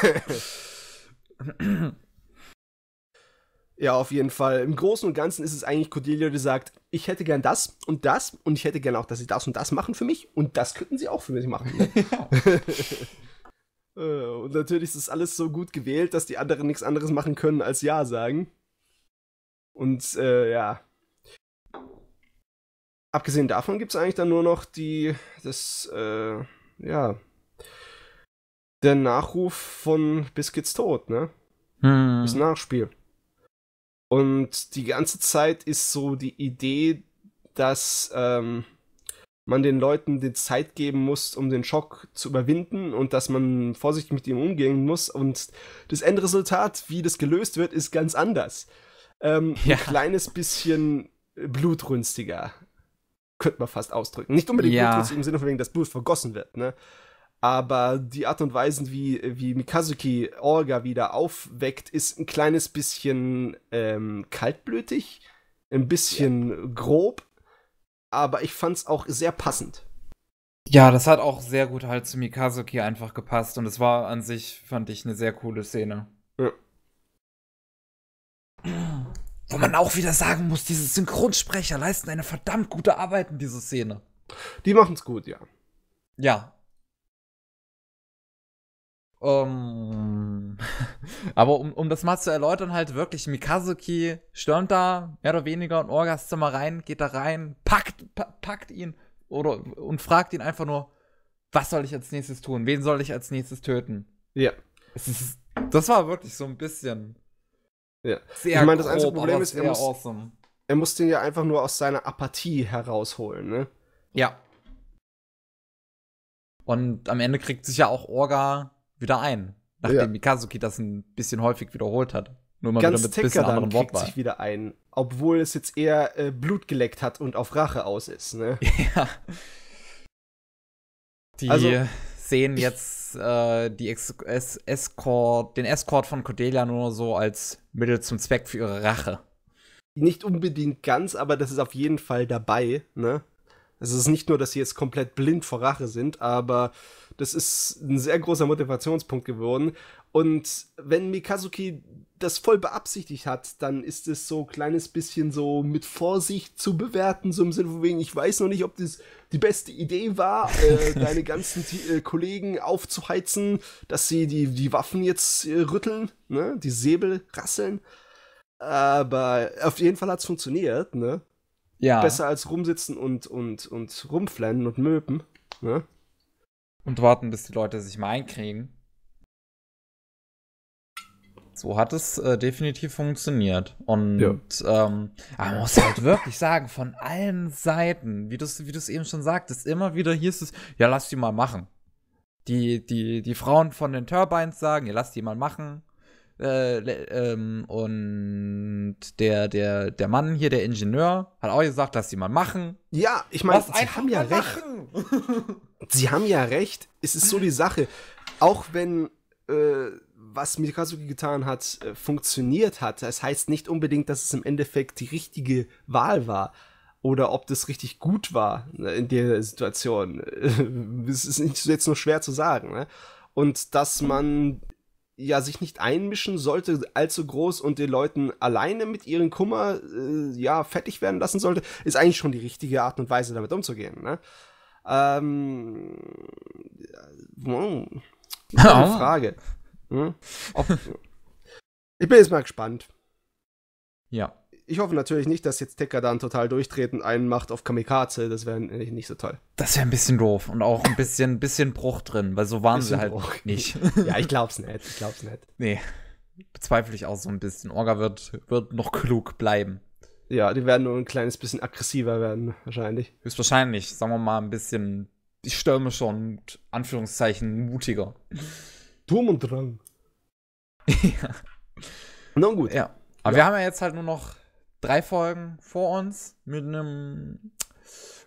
ja, auf jeden Fall. Im Großen und Ganzen ist es eigentlich Cordelia, die sagt, ich hätte gern das und das und ich hätte gern auch, dass sie das und das machen für mich und das könnten sie auch für mich machen. Ne? Und natürlich ist das alles so gut gewählt, dass die anderen nichts anderes machen können als Ja sagen. Und äh, ja, Abgesehen davon gibt es eigentlich dann nur noch die, das, äh, ja, der Nachruf von Biscuits Tod, ne? Hm. Das Nachspiel. Und die ganze Zeit ist so die Idee, dass ähm, man den Leuten die Zeit geben muss, um den Schock zu überwinden und dass man vorsichtig mit ihm umgehen muss. Und das Endresultat, wie das gelöst wird, ist ganz anders. Ähm, ja. Ein kleines bisschen blutrünstiger könnte man fast ausdrücken. Nicht unbedingt ja. blutrünstig im Sinne von wegen, dass Blut vergossen wird, ne? Aber die Art und Weise, wie, wie Mikazuki Orga wieder aufweckt, ist ein kleines bisschen ähm, kaltblütig, ein bisschen ja. grob, aber ich fand's auch sehr passend. Ja, das hat auch sehr gut halt zu Mikazuki einfach gepasst und es war an sich, fand ich, eine sehr coole Szene. Ja. Wo man auch wieder sagen muss, diese Synchronsprecher leisten eine verdammt gute Arbeit in dieser Szene. Die machen's gut, ja. Ja. Um, ähm, aber um, um das mal zu erläutern, halt wirklich, Mikazuki stürmt da mehr oder weniger in Orgas Zimmer rein, geht da rein, packt, packt ihn oder und fragt ihn einfach nur, was soll ich als nächstes tun? Wen soll ich als nächstes töten? Ja. Ist, das war wirklich so ein bisschen ja. Sehr ich meine, das einzige Problem ist, er muss, awesome. er muss den ja einfach nur aus seiner Apathie herausholen, ne? Ja. Und am Ende kriegt sich ja auch Orga wieder ein, nachdem ja. Mikazuki das ein bisschen häufig wiederholt hat. Nur mal Ganz wieder mit ein bisschen anderen Wortwahl. kriegt sich wieder ein, obwohl es jetzt eher äh, Blut geleckt hat und auf Rache aus ist, ne? Ja. Die also, sehen jetzt äh, die Ex es Escort, den Escort von Cordelia nur so als Mittel zum Zweck für ihre Rache. Nicht unbedingt ganz, aber das ist auf jeden Fall dabei, ne? es ist nicht nur, dass sie jetzt komplett blind vor Rache sind, aber das ist ein sehr großer Motivationspunkt geworden. Und wenn Mikazuki das voll beabsichtigt hat, dann ist es so ein kleines bisschen so mit Vorsicht zu bewerten, so im Sinne von wegen, ich weiß noch nicht, ob das die beste Idee war, äh, deine ganzen äh, Kollegen aufzuheizen, dass sie die, die Waffen jetzt äh, rütteln, ne? die Säbel rasseln. Aber auf jeden Fall hat es funktioniert, ne? Ja. Besser als rumsitzen und, und, und rumflennen und möpen, ne? Und warten, bis die Leute sich mal einkriegen. So hat es äh, definitiv funktioniert. Und ja. ähm, man muss halt wirklich sagen, von allen Seiten, wie du es wie eben schon sagtest, immer wieder hieß es, ja, lass die mal machen. Die, die, die Frauen von den Turbines sagen, ja, lass die mal machen. Äh, ähm, und der, der, der Mann hier, der Ingenieur, hat auch gesagt, lass die mal machen. Ja, ich meine, sie haben ja recht. sie haben ja recht. Es ist so die Sache. Auch wenn äh, was Mikazuki getan hat, äh, funktioniert hat. Das heißt nicht unbedingt, dass es im Endeffekt die richtige Wahl war oder ob das richtig gut war ne, in der Situation. Äh, es ist jetzt nur schwer zu sagen. Ne? Und dass man ja sich nicht einmischen sollte allzu groß und den Leuten alleine mit ihrem Kummer äh, ja fertig werden lassen sollte, ist eigentlich schon die richtige Art und Weise, damit umzugehen. Ne? Ähm, wow. Hm, Frage. Hm? ich bin jetzt mal gespannt. Ja. Ich hoffe natürlich nicht, dass jetzt Tekka dann total durchtreten einen macht auf Kamikaze. Das wäre nicht so toll. Das wäre ein bisschen doof und auch ein bisschen, bisschen Bruch drin, weil so waren sie halt Bruch. nicht. ja, ich glaub's nicht. Ich glaub's nicht. Nee. Bezweifle ich auch so ein bisschen. Orga wird, wird noch klug bleiben. Ja, die werden nur ein kleines bisschen aggressiver werden, wahrscheinlich. Höchstwahrscheinlich, sagen wir mal, ein bisschen, ich stürme schon, Anführungszeichen, mutiger. Turm und Drang. ja. Nun gut. Ja. Aber ja. wir haben ja jetzt halt nur noch drei Folgen vor uns mit einem,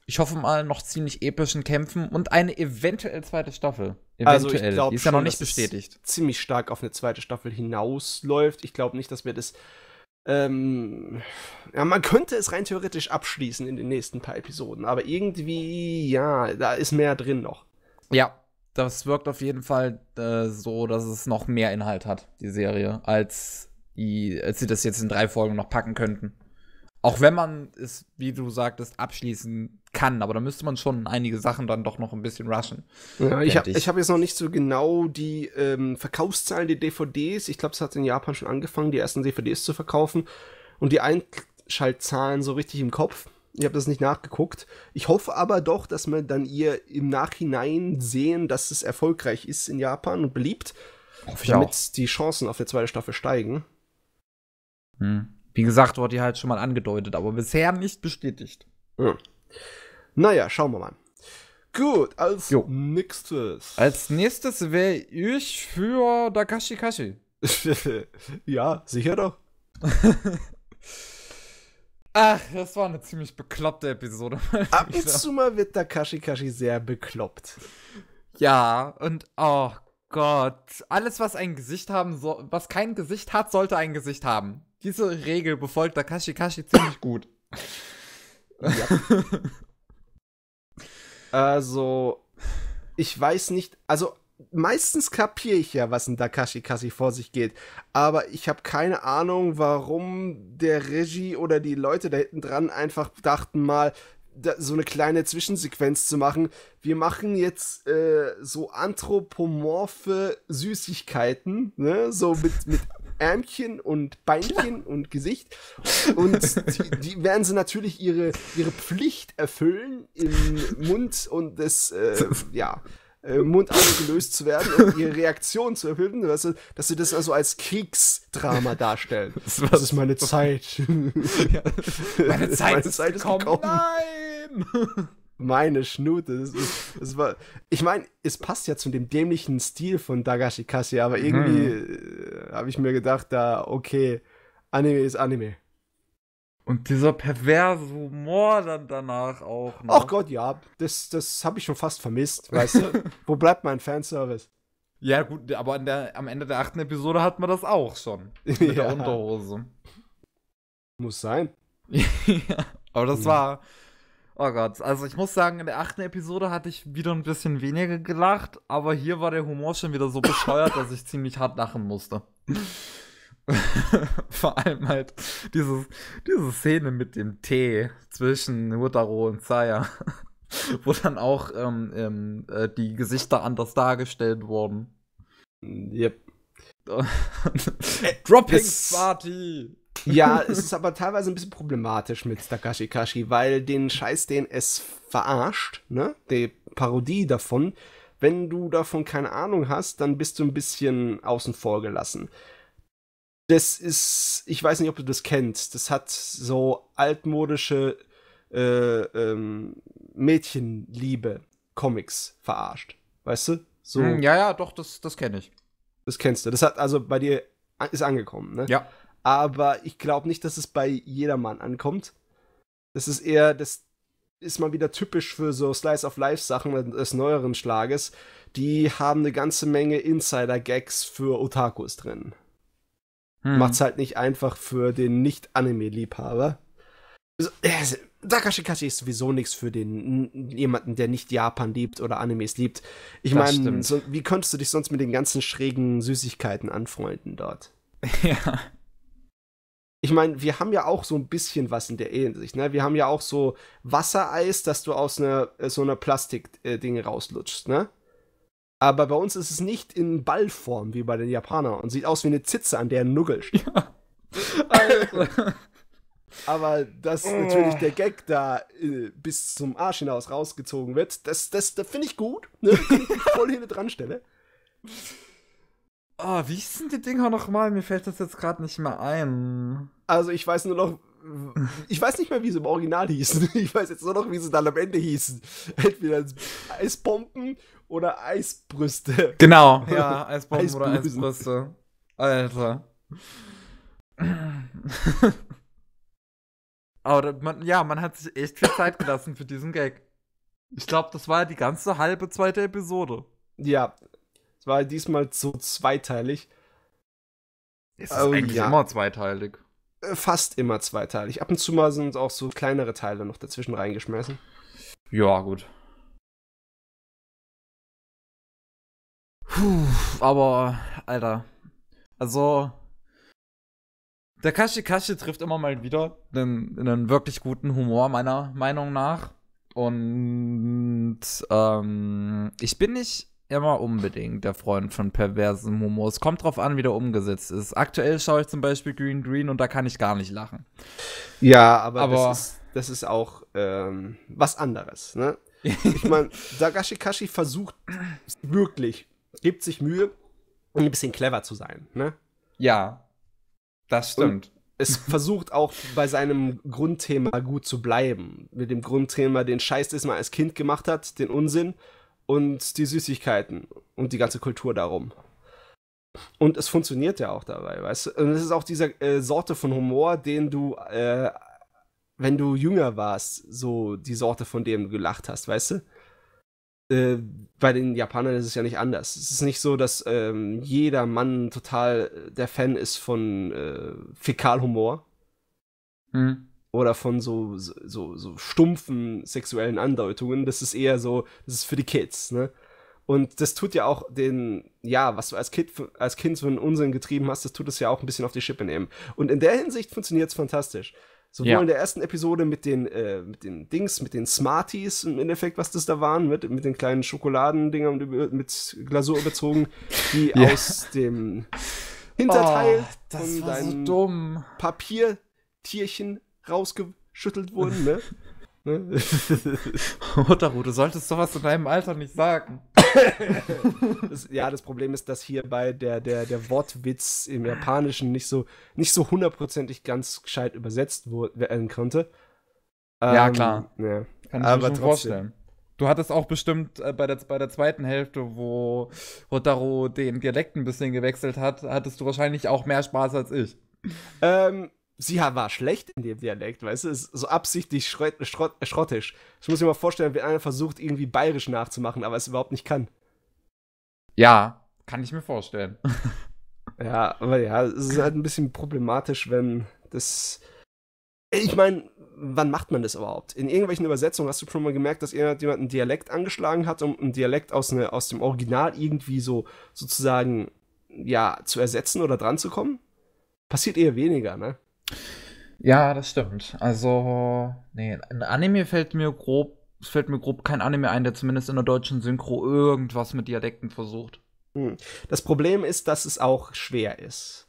ich hoffe mal, noch ziemlich epischen Kämpfen und eine eventuell zweite Staffel. Eventuell. Also ich glaube, ist ja noch nicht bestätigt. Ziemlich stark auf eine zweite Staffel hinausläuft. Ich glaube nicht, dass wir das. Ähm, ja, man könnte es rein theoretisch abschließen in den nächsten paar Episoden, aber irgendwie, ja, da ist mehr drin noch. Ja, das wirkt auf jeden Fall äh, so, dass es noch mehr Inhalt hat, die Serie, als, die, als sie das jetzt in drei Folgen noch packen könnten. Auch wenn man es, wie du sagtest, abschließen kann, aber da müsste man schon einige Sachen dann doch noch ein bisschen rushen. Ja, ich habe hab jetzt noch nicht so genau die ähm, Verkaufszahlen der DVDs. Ich glaube, es hat in Japan schon angefangen, die ersten DVDs zu verkaufen. Und die Einschaltzahlen so richtig im Kopf. Ich habe das nicht nachgeguckt. Ich hoffe aber doch, dass wir dann ihr im Nachhinein sehen, dass es erfolgreich ist in Japan und beliebt. Hoffe ich damit auch. die Chancen auf der zweiten Staffel steigen. Hm. Wie gesagt, wurde ja halt schon mal angedeutet, aber bisher nicht bestätigt. Hm. Naja, schauen wir mal. Gut, als jo. nächstes. Als nächstes wäre ich für Dakashi Kashi. ja, sicher doch. Ach, das war eine ziemlich bekloppte Episode. Ab und zu mal wird Takashi Kashi sehr bekloppt. Ja, und oh Gott. Alles, was ein Gesicht haben soll, was kein Gesicht hat, sollte ein Gesicht haben. Diese Regel befolgt Takashi Kashi ziemlich gut. Ja. also, ich weiß nicht, also meistens kapiere ich ja, was in Dakashi Kasi vor sich geht, aber ich habe keine Ahnung, warum der Regie oder die Leute da hinten dran einfach dachten mal, da, so eine kleine Zwischensequenz zu machen. Wir machen jetzt äh, so anthropomorphe Süßigkeiten, ne? so mit, mit Ärmchen und Beinchen und Gesicht. Und die, die, werden sie natürlich ihre, ihre Pflicht erfüllen im Mund und das, äh, ja, äh, Mundart gelöst zu werden und ihre Reaktion zu erfüllen, weißt du, dass sie das also als Kriegsdrama darstellen. Das, das ist meine Zeit. Ja. Meine Zeit, meine ist, Zeit ist gekommen. gekommen. Nein! Meine Schnute. Das, ist, das war, ich meine, es passt ja zu dem dämlichen Stil von Dagashi Kasi, aber irgendwie hm. habe ich mir gedacht, da, okay, Anime ist Anime. Und dieser perverse Humor dann danach auch. Noch. Ne? Ach Gott, ja, das, das habe ich schon fast vermisst, weißt du? Wo bleibt mein Fanservice? Ja, gut, aber der, am Ende der achten Episode hat man das auch schon. Mit ja. der Unterhose. Muss sein. ja, aber das ja. war. Oh Gott, also ich muss sagen, in der achten Episode hatte ich wieder ein bisschen weniger gelacht, aber hier war der Humor schon wieder so bescheuert, dass ich ziemlich hart lachen musste. Vor allem halt dieses, diese Szene mit dem Tee zwischen Wutaro und Saya, wo dann auch ähm, ähm, äh, die Gesichter anders dargestellt wurden. Yep. Droppings Party! ja, es ist aber teilweise ein bisschen problematisch mit Takashi Kashi, weil den Scheiß, den es verarscht, ne, die Parodie davon, wenn du davon keine Ahnung hast, dann bist du ein bisschen außen vor gelassen das ist, ich weiß nicht, ob du das kennst. Das hat so altmodische äh, ähm, Mädchenliebe Comics verarscht. Weißt du? So. Hm, ja, ja, doch, das, das kenne ich. Das kennst du. Das hat also bei dir ist angekommen, ne? Ja. Aber ich glaube nicht, dass es bei jedermann ankommt. Das ist eher, das ist mal wieder typisch für so Slice of Life Sachen des neueren Schlages. Die haben eine ganze Menge Insider Gags für Otakus drin. Hm. Macht's halt nicht einfach für den Nicht-Anime-Liebhaber. Takashi also, also, Kashi ist sowieso nichts für den jemanden, der nicht Japan liebt oder Animes liebt. Ich meine, so, wie konntest du dich sonst mit den ganzen schrägen Süßigkeiten anfreunden dort? Ja. Ich meine, wir haben ja auch so ein bisschen was in der Hinsicht, ne? Wir haben ja auch so Wassereis, das du aus einer äh, so einer Plastik-Ding äh, rauslutschst, ne? Aber bei uns ist es nicht in Ballform wie bei den Japanern und sieht aus wie eine Zitze, an der ein Nuggel steht. Ja. Aber dass oh. natürlich der Gag da äh, bis zum Arsch hinaus rausgezogen wird, das, das, das finde ich gut. Ne? Voll hinten dran stelle. Ah, oh, wie hießen die Dinger nochmal? Mir fällt das jetzt gerade nicht mehr ein. Also ich weiß nur noch, ich weiß nicht mehr, wie sie im Original hießen. Ich weiß jetzt nur noch, wie sie dann am Ende hießen. Entweder Eisbomben oder Eisbrüste. Genau, ja, Eisbomben Eisbrüste. oder Eisbrüste. Alter. Aber man, ja, man hat sich echt viel Zeit gelassen für diesen Gag. Ich glaube, das war die ganze halbe zweite Episode. Ja, es war diesmal so zweiteilig. Es ist oh, eigentlich ja. immer zweiteilig. Äh, fast immer zweiteilig. Ab und zu mal sind auch so kleinere Teile noch dazwischen reingeschmissen. Ja, gut. Puh, aber, Alter. Also, der Kashi Kashi trifft immer mal wieder einen, einen wirklich guten Humor, meiner Meinung nach. Und ähm, ich bin nicht Immer unbedingt der Freund von perversen Humor. Es kommt drauf an, wie der umgesetzt ist. Aktuell schaue ich zum Beispiel Green Green und da kann ich gar nicht lachen. Ja, aber, aber das, ist, das, ist, auch ähm, was anderes. Ne? ich meine, Sagashi Kashi versucht wirklich, gibt sich Mühe, um ein bisschen clever zu sein. Ne? Ja, das stimmt. Und es versucht auch bei seinem Grundthema gut zu bleiben. Mit dem Grundthema, den Scheiß, den man als Kind gemacht hat, den Unsinn und die Süßigkeiten und die ganze Kultur darum. Und es funktioniert ja auch dabei, weißt du? Und es ist auch diese äh, Sorte von Humor, den du, äh, wenn du jünger warst, so die Sorte, von dem du gelacht hast, weißt du? Äh, bei den Japanern ist es ja nicht anders. Es ist nicht so, dass ähm, jeder Mann total äh, der Fan ist von äh, Fäkalhumor. Mhm oder von so, so, so stumpfen sexuellen Andeutungen. Das ist eher so, das ist für die Kids, ne? Und das tut ja auch den, ja, was du als Kind, als kind so einen Unsinn getrieben hast, das tut es ja auch ein bisschen auf die Schippe nehmen. Und in der Hinsicht funktioniert es fantastisch. Sowohl ja. in der ersten Episode mit den, äh, mit den Dings, mit den Smarties im Endeffekt, was das da waren, mit, mit den kleinen Schokoladendingern mit Glasur überzogen, die ja. aus dem Hinterteil oh, von so deinem Papiertierchen rausgeschüttelt wurden, ne? ne? du solltest sowas in deinem Alter nicht sagen. das, ja, das Problem ist, dass hierbei der, der, der Wortwitz im Japanischen nicht so, nicht so hundertprozentig ganz gescheit übersetzt werden konnte. Ähm, ja, klar. Ja. Kann ich mir schon vorstellen. Du hattest auch bestimmt äh, bei, der, bei der zweiten Hälfte, wo Rotaro den Dialekt ein bisschen gewechselt hat, hattest du wahrscheinlich auch mehr Spaß als ich. Ähm, sie war schlecht in dem Dialekt, weißt du, ist so absichtlich schrott, schrott, schrottisch. Ich muss mir mal vorstellen, wenn einer versucht, irgendwie bayerisch nachzumachen, aber es überhaupt nicht kann. Ja, kann ich mir vorstellen. ja, aber ja, es ist halt ein bisschen problematisch, wenn das. Ich meine, wann macht man das überhaupt? In irgendwelchen Übersetzungen hast du schon mal gemerkt, dass jemand einen Dialekt angeschlagen hat, um einen Dialekt aus, ne, aus dem Original irgendwie so sozusagen ja zu ersetzen oder dran zu kommen? Passiert eher weniger, ne? Ja, das stimmt. Also, nee, ein Anime fällt mir grob, es fällt mir grob kein Anime ein, der zumindest in der deutschen Synchro irgendwas mit Dialekten versucht. Hm. Das Problem ist, dass es auch schwer ist.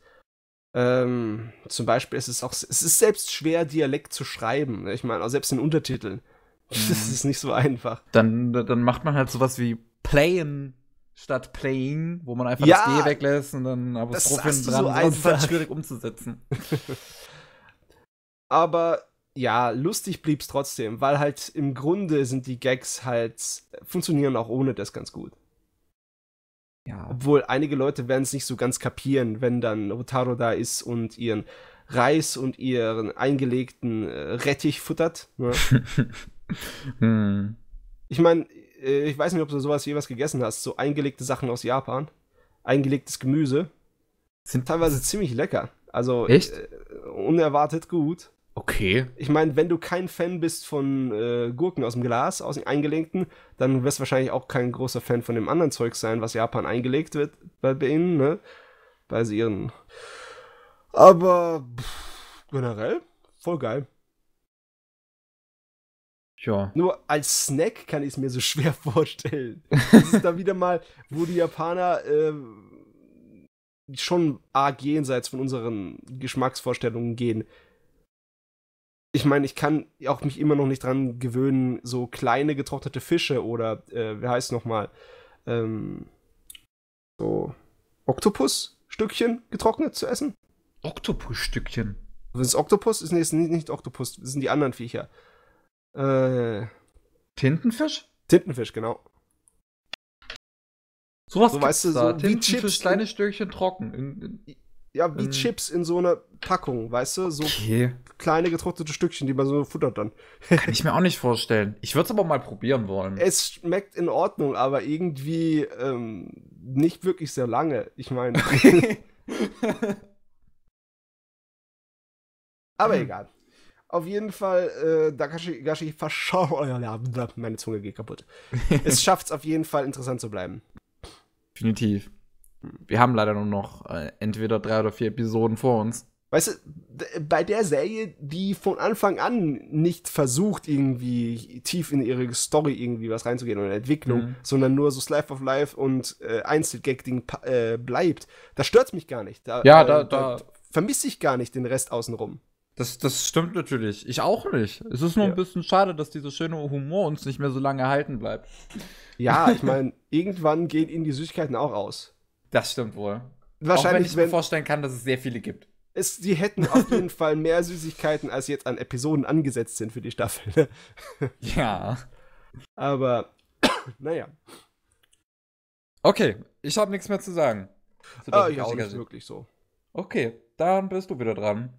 Ähm, zum Beispiel ist es auch, es ist selbst schwer, Dialekt zu schreiben. Ne? Ich meine, auch selbst in Untertiteln. Das mhm. ist nicht so einfach. Dann, dann macht man halt sowas wie Playen statt Playing, wo man einfach ja, das G weglässt und dann aber das, das ist so einfach. Und schwierig umzusetzen. aber ja, lustig blieb es trotzdem, weil halt im Grunde sind die Gags halt funktionieren auch ohne das ganz gut. Ja. Obwohl einige Leute werden es nicht so ganz kapieren, wenn dann Rotaro da ist und ihren Reis und ihren eingelegten äh, Rettich futtert. Ne? hm. Ich meine, äh, ich weiß nicht, ob du sowas jeweils gegessen hast, so eingelegte Sachen aus Japan, eingelegtes Gemüse, sind teilweise ziemlich lecker. Also äh, unerwartet gut. Okay. Ich meine, wenn du kein Fan bist von äh, Gurken aus dem Glas, aus den eingelegten, dann wirst du wahrscheinlich auch kein großer Fan von dem anderen Zeug sein, was Japan eingelegt wird bei ihnen, ne? Bei sie ihren. Aber pff, generell voll geil. Ja. Nur als Snack kann ich es mir so schwer vorstellen. das ist da wieder mal, wo die Japaner äh, schon arg jenseits von unseren Geschmacksvorstellungen gehen ich meine, ich kann auch mich immer noch nicht dran gewöhnen, so kleine getrocknete Fische oder, äh, wie heißt nochmal, ähm, so Oktopusstückchen getrocknet zu essen. Oktopusstückchen? Wenn es Oktopus ist, nee, ist nicht, nicht Oktopus, das sind die anderen Viecher. Äh, Tintenfisch? Tintenfisch, genau. Sowas so, weißt du, so da. Tintenfisch, Chips kleine Stückchen trocken. In, in ja, wie ähm. Chips in so einer Packung, weißt du? So okay. kleine getrocknete Stückchen, die man so futtert dann. Kann ich mir auch nicht vorstellen. Ich würde es aber mal probieren wollen. Es schmeckt in Ordnung, aber irgendwie ähm, nicht wirklich sehr lange. Ich meine. aber egal. Auf jeden Fall, äh, Dakashi Gashi oh, meine Zunge geht kaputt. es schafft es auf jeden Fall interessant zu bleiben. Definitiv wir haben leider nur noch äh, entweder drei oder vier Episoden vor uns. Weißt du, bei der Serie, die von Anfang an nicht versucht, irgendwie tief in ihre Story irgendwie was reinzugehen oder Entwicklung, mhm. sondern nur so Slife of Life und äh, Einzelgag-Ding äh, bleibt, da stört's mich gar nicht. Da, ja, äh, da, da, da vermisse ich gar nicht den Rest außenrum. Das, das stimmt natürlich. Ich auch nicht. Es ist nur ja. ein bisschen schade, dass dieser schöne Humor uns nicht mehr so lange erhalten bleibt. Ja, ich meine, irgendwann gehen ihnen die Süßigkeiten auch aus. Das stimmt wohl. Wahrscheinlich, Auch wenn ich mir vorstellen kann, dass es sehr viele gibt. Es, die hätten auf jeden Fall mehr Süßigkeiten, als jetzt an Episoden angesetzt sind für die Staffel. Ne? ja. Aber, naja. Okay, ich habe nichts mehr zu sagen. Zu ah, ja, ist wirklich so. Okay, dann bist du wieder dran.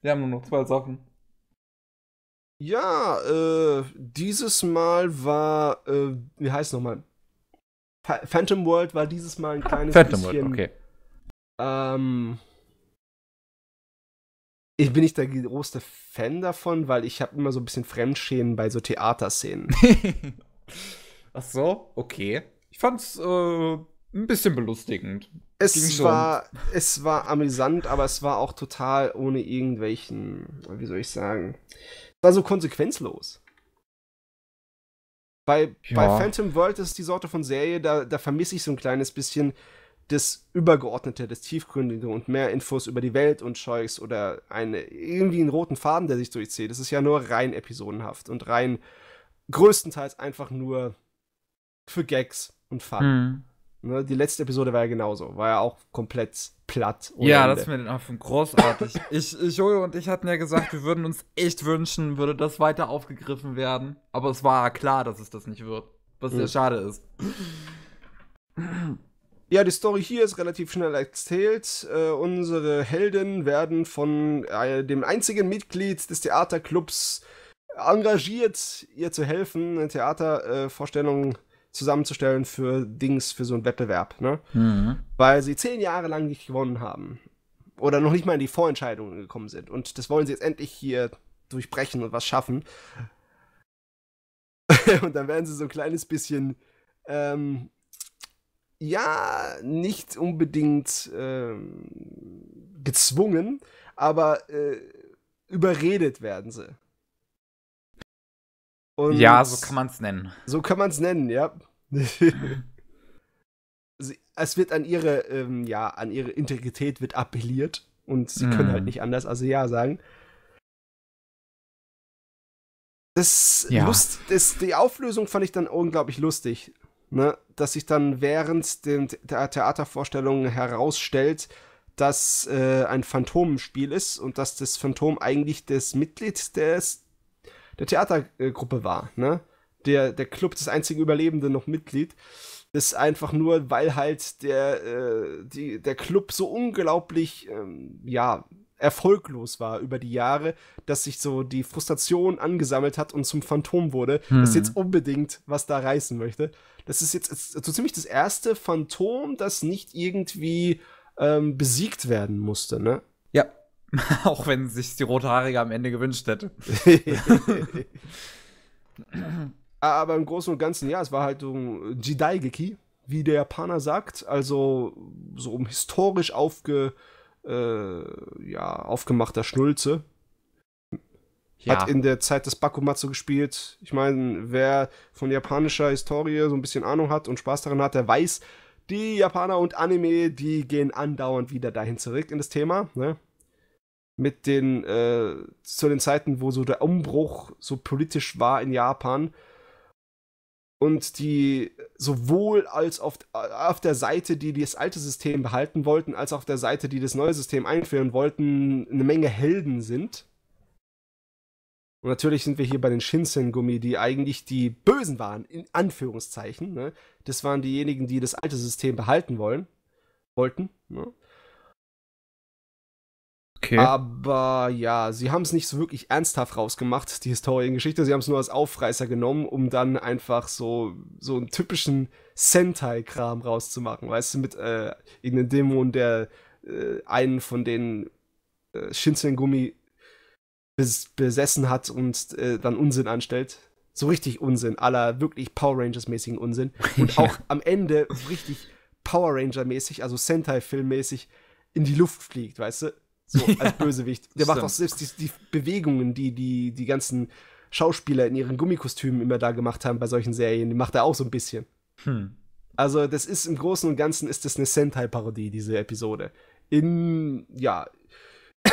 Wir haben nur noch zwei Sachen. Ja, äh, dieses Mal war, äh, wie heißt es nochmal? Phantom World war dieses Mal ein kleines Phantom bisschen. World, okay. Ähm, ich bin nicht der größte Fan davon, weil ich habe immer so ein bisschen Fremdschämen bei so Theaterszenen. Ach so, okay. Ich fand's äh, ein bisschen belustigend. Es war, es war amüsant, aber es war auch total ohne irgendwelchen, wie soll ich sagen, es war so konsequenzlos. Bei, ja. bei Phantom World ist die Sorte von Serie, da, da vermisse ich so ein kleines bisschen das Übergeordnete, das Tiefgründige und mehr Infos über die Welt und Scheuchs oder eine, irgendwie einen roten Faden, der sich durchzieht. Das ist ja nur rein episodenhaft und rein größtenteils einfach nur für Gags und Fun. Hm. Ne, die letzte Episode war ja genauso, war ja auch komplett platt. Ja, Ende. das mit den Affen großartig. ich, ich, Jojo und ich hatten ja gesagt, wir würden uns echt wünschen, würde das weiter aufgegriffen werden. Aber es war ja klar, dass es das nicht wird. Was mhm. sehr schade ist. Ja, die Story hier ist relativ schnell erzählt. Äh, unsere Helden werden von äh, dem einzigen Mitglied des Theaterclubs engagiert, ihr zu helfen, eine Theatervorstellung äh, zusammenzustellen für Dings, für so einen Wettbewerb, ne? Mhm. Weil sie zehn Jahre lang nicht gewonnen haben. Oder noch nicht mal in die Vorentscheidungen gekommen sind. Und das wollen sie jetzt endlich hier durchbrechen und was schaffen. und dann werden sie so ein kleines bisschen, ähm, ja, nicht unbedingt ähm, gezwungen, aber äh, überredet werden sie. Und ja, so kann man es nennen. So kann man es nennen, ja. sie, es wird an ihre, ähm, ja, an ihre Integrität wird appelliert und sie mm. können mhm. halt nicht anders als ja sagen. Das, ja. Lust, das, die Auflösung fand ich dann unglaublich lustig, ne? dass sich dann während den, der Theatervorstellung herausstellt, dass äh, ein Phantomspiel ist und dass das Phantom eigentlich das Mitglied des der Theatergruppe war, ne? Der, der Club, das einzige Überlebende noch Mitglied. ist einfach nur, weil halt der, äh, die, der Club so unglaublich, ähm, ja, erfolglos war über die Jahre, dass sich so die Frustration angesammelt hat und zum Phantom wurde, hm. das jetzt unbedingt was da reißen möchte. Das ist jetzt so ziemlich das erste Phantom, das nicht irgendwie ähm, besiegt werden musste, ne? Auch wenn sich die Rothaarige am Ende gewünscht hätte. Ah, aber im Großen und Ganzen, ja, es war halt um ein Jidaigeki, wie der Japaner sagt, also so um historisch aufge, äh, ja, aufgemachter Schnulze. Ja. Hat in der Zeit des Bakumatsu gespielt. Ich meine, wer von japanischer Historie so ein bisschen Ahnung hat und Spaß daran hat, der weiß, die Japaner und Anime, die gehen andauernd wieder dahin zurück in das Thema. Ne? mit den, äh, zu den Zeiten, wo so der Umbruch so politisch war in Japan. Und die sowohl als auf, auf der Seite, die das alte System behalten wollten, als auch auf der Seite, die das neue System einführen wollten, eine Menge Helden sind. Und natürlich sind wir hier bei den shinsen die eigentlich die Bösen waren, in Anführungszeichen. Ne? Das waren diejenigen, die das alte System behalten wollen, wollten. Ne? Okay. Aber ja, sie haben es nicht so wirklich ernsthaft rausgemacht, die Historiengeschichte. Sie haben es nur als Aufreißer genommen, um dann einfach so, so einen typischen Sentai-Kram rauszumachen. Weißt du, mit äh, irgendeinem Dämon, der äh, einen von den äh, Shinsengumi bes besessen hat und äh, dann Unsinn anstellt. So richtig Unsinn, aller wirklich Power Rangers-mäßigen Unsinn. Und auch am Ende richtig Power Ranger-mäßig, also Sentai-Film-mäßig in die Luft fliegt, weißt du? So, als Bösewicht. Der macht auch selbst die, die, Bewegungen, die, die die ganzen Schauspieler in ihren Gummikostümen immer da gemacht haben bei solchen Serien, die macht er auch so ein bisschen. Hm. Also, das ist im Großen und Ganzen ist das eine Sentai-Parodie, diese Episode. In, ja,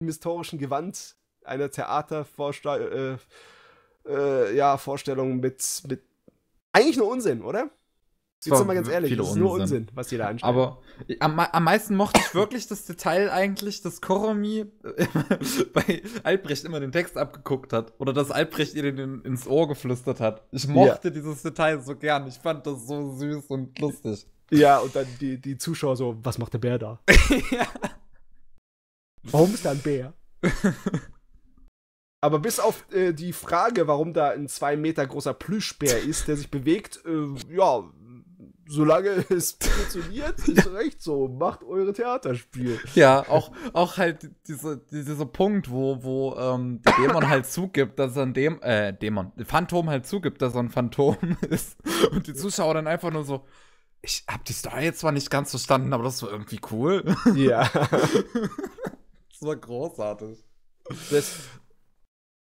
im historischen Gewand einer Theatervorstellung äh, äh, ja, mit, mit eigentlich nur Unsinn, oder? Jetzt mal ganz ehrlich, das ist nur Unsinn, was jeder anstellt. Aber am, am meisten mochte ich wirklich das Detail eigentlich, dass Koromi äh, bei Albrecht immer den Text abgeguckt hat oder dass Albrecht ihr den ins Ohr geflüstert hat. Ich mochte ja. dieses Detail so gern. Ich fand das so süß und lustig. Ja, und dann die, die Zuschauer so, was macht der Bär da? ja. Warum ist da ein Bär? Aber bis auf äh, die Frage, warum da ein zwei Meter großer Plüschbär ist, der sich bewegt, äh, ja, solange es funktioniert, ist recht so. Macht eure Theaterspiel. Ja, auch, auch halt diese, dieser Punkt, wo, wo ähm, der Dämon halt zugibt, dass er ein Dämon, äh, Dämon, Phantom halt zugibt, dass er ein Phantom ist. Und die Zuschauer dann einfach nur so, ich hab die Story jetzt zwar nicht ganz verstanden, aber das war irgendwie cool. Ja. das war großartig. Das,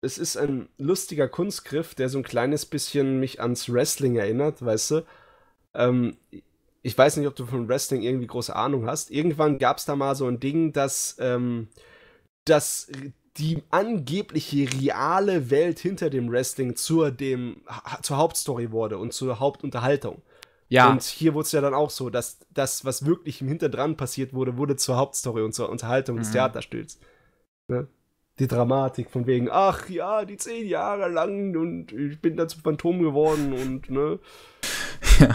es ist ein lustiger Kunstgriff, der so ein kleines bisschen mich ans Wrestling erinnert, weißt du? Ähm, ich weiß nicht, ob du von Wrestling irgendwie große Ahnung hast. Irgendwann gab es da mal so ein Ding, dass, ähm, dass die angebliche reale Welt hinter dem Wrestling zur, dem, zur Hauptstory wurde und zur Hauptunterhaltung. Ja. Und hier wurde es ja dann auch so, dass das, was wirklich im Hinterdran passiert wurde, wurde zur Hauptstory und zur Unterhaltung mhm. des Theaterstils. Ne? die Dramatik von wegen, ach ja, die zehn Jahre lang und ich bin dann zum Phantom geworden und ne. Ja.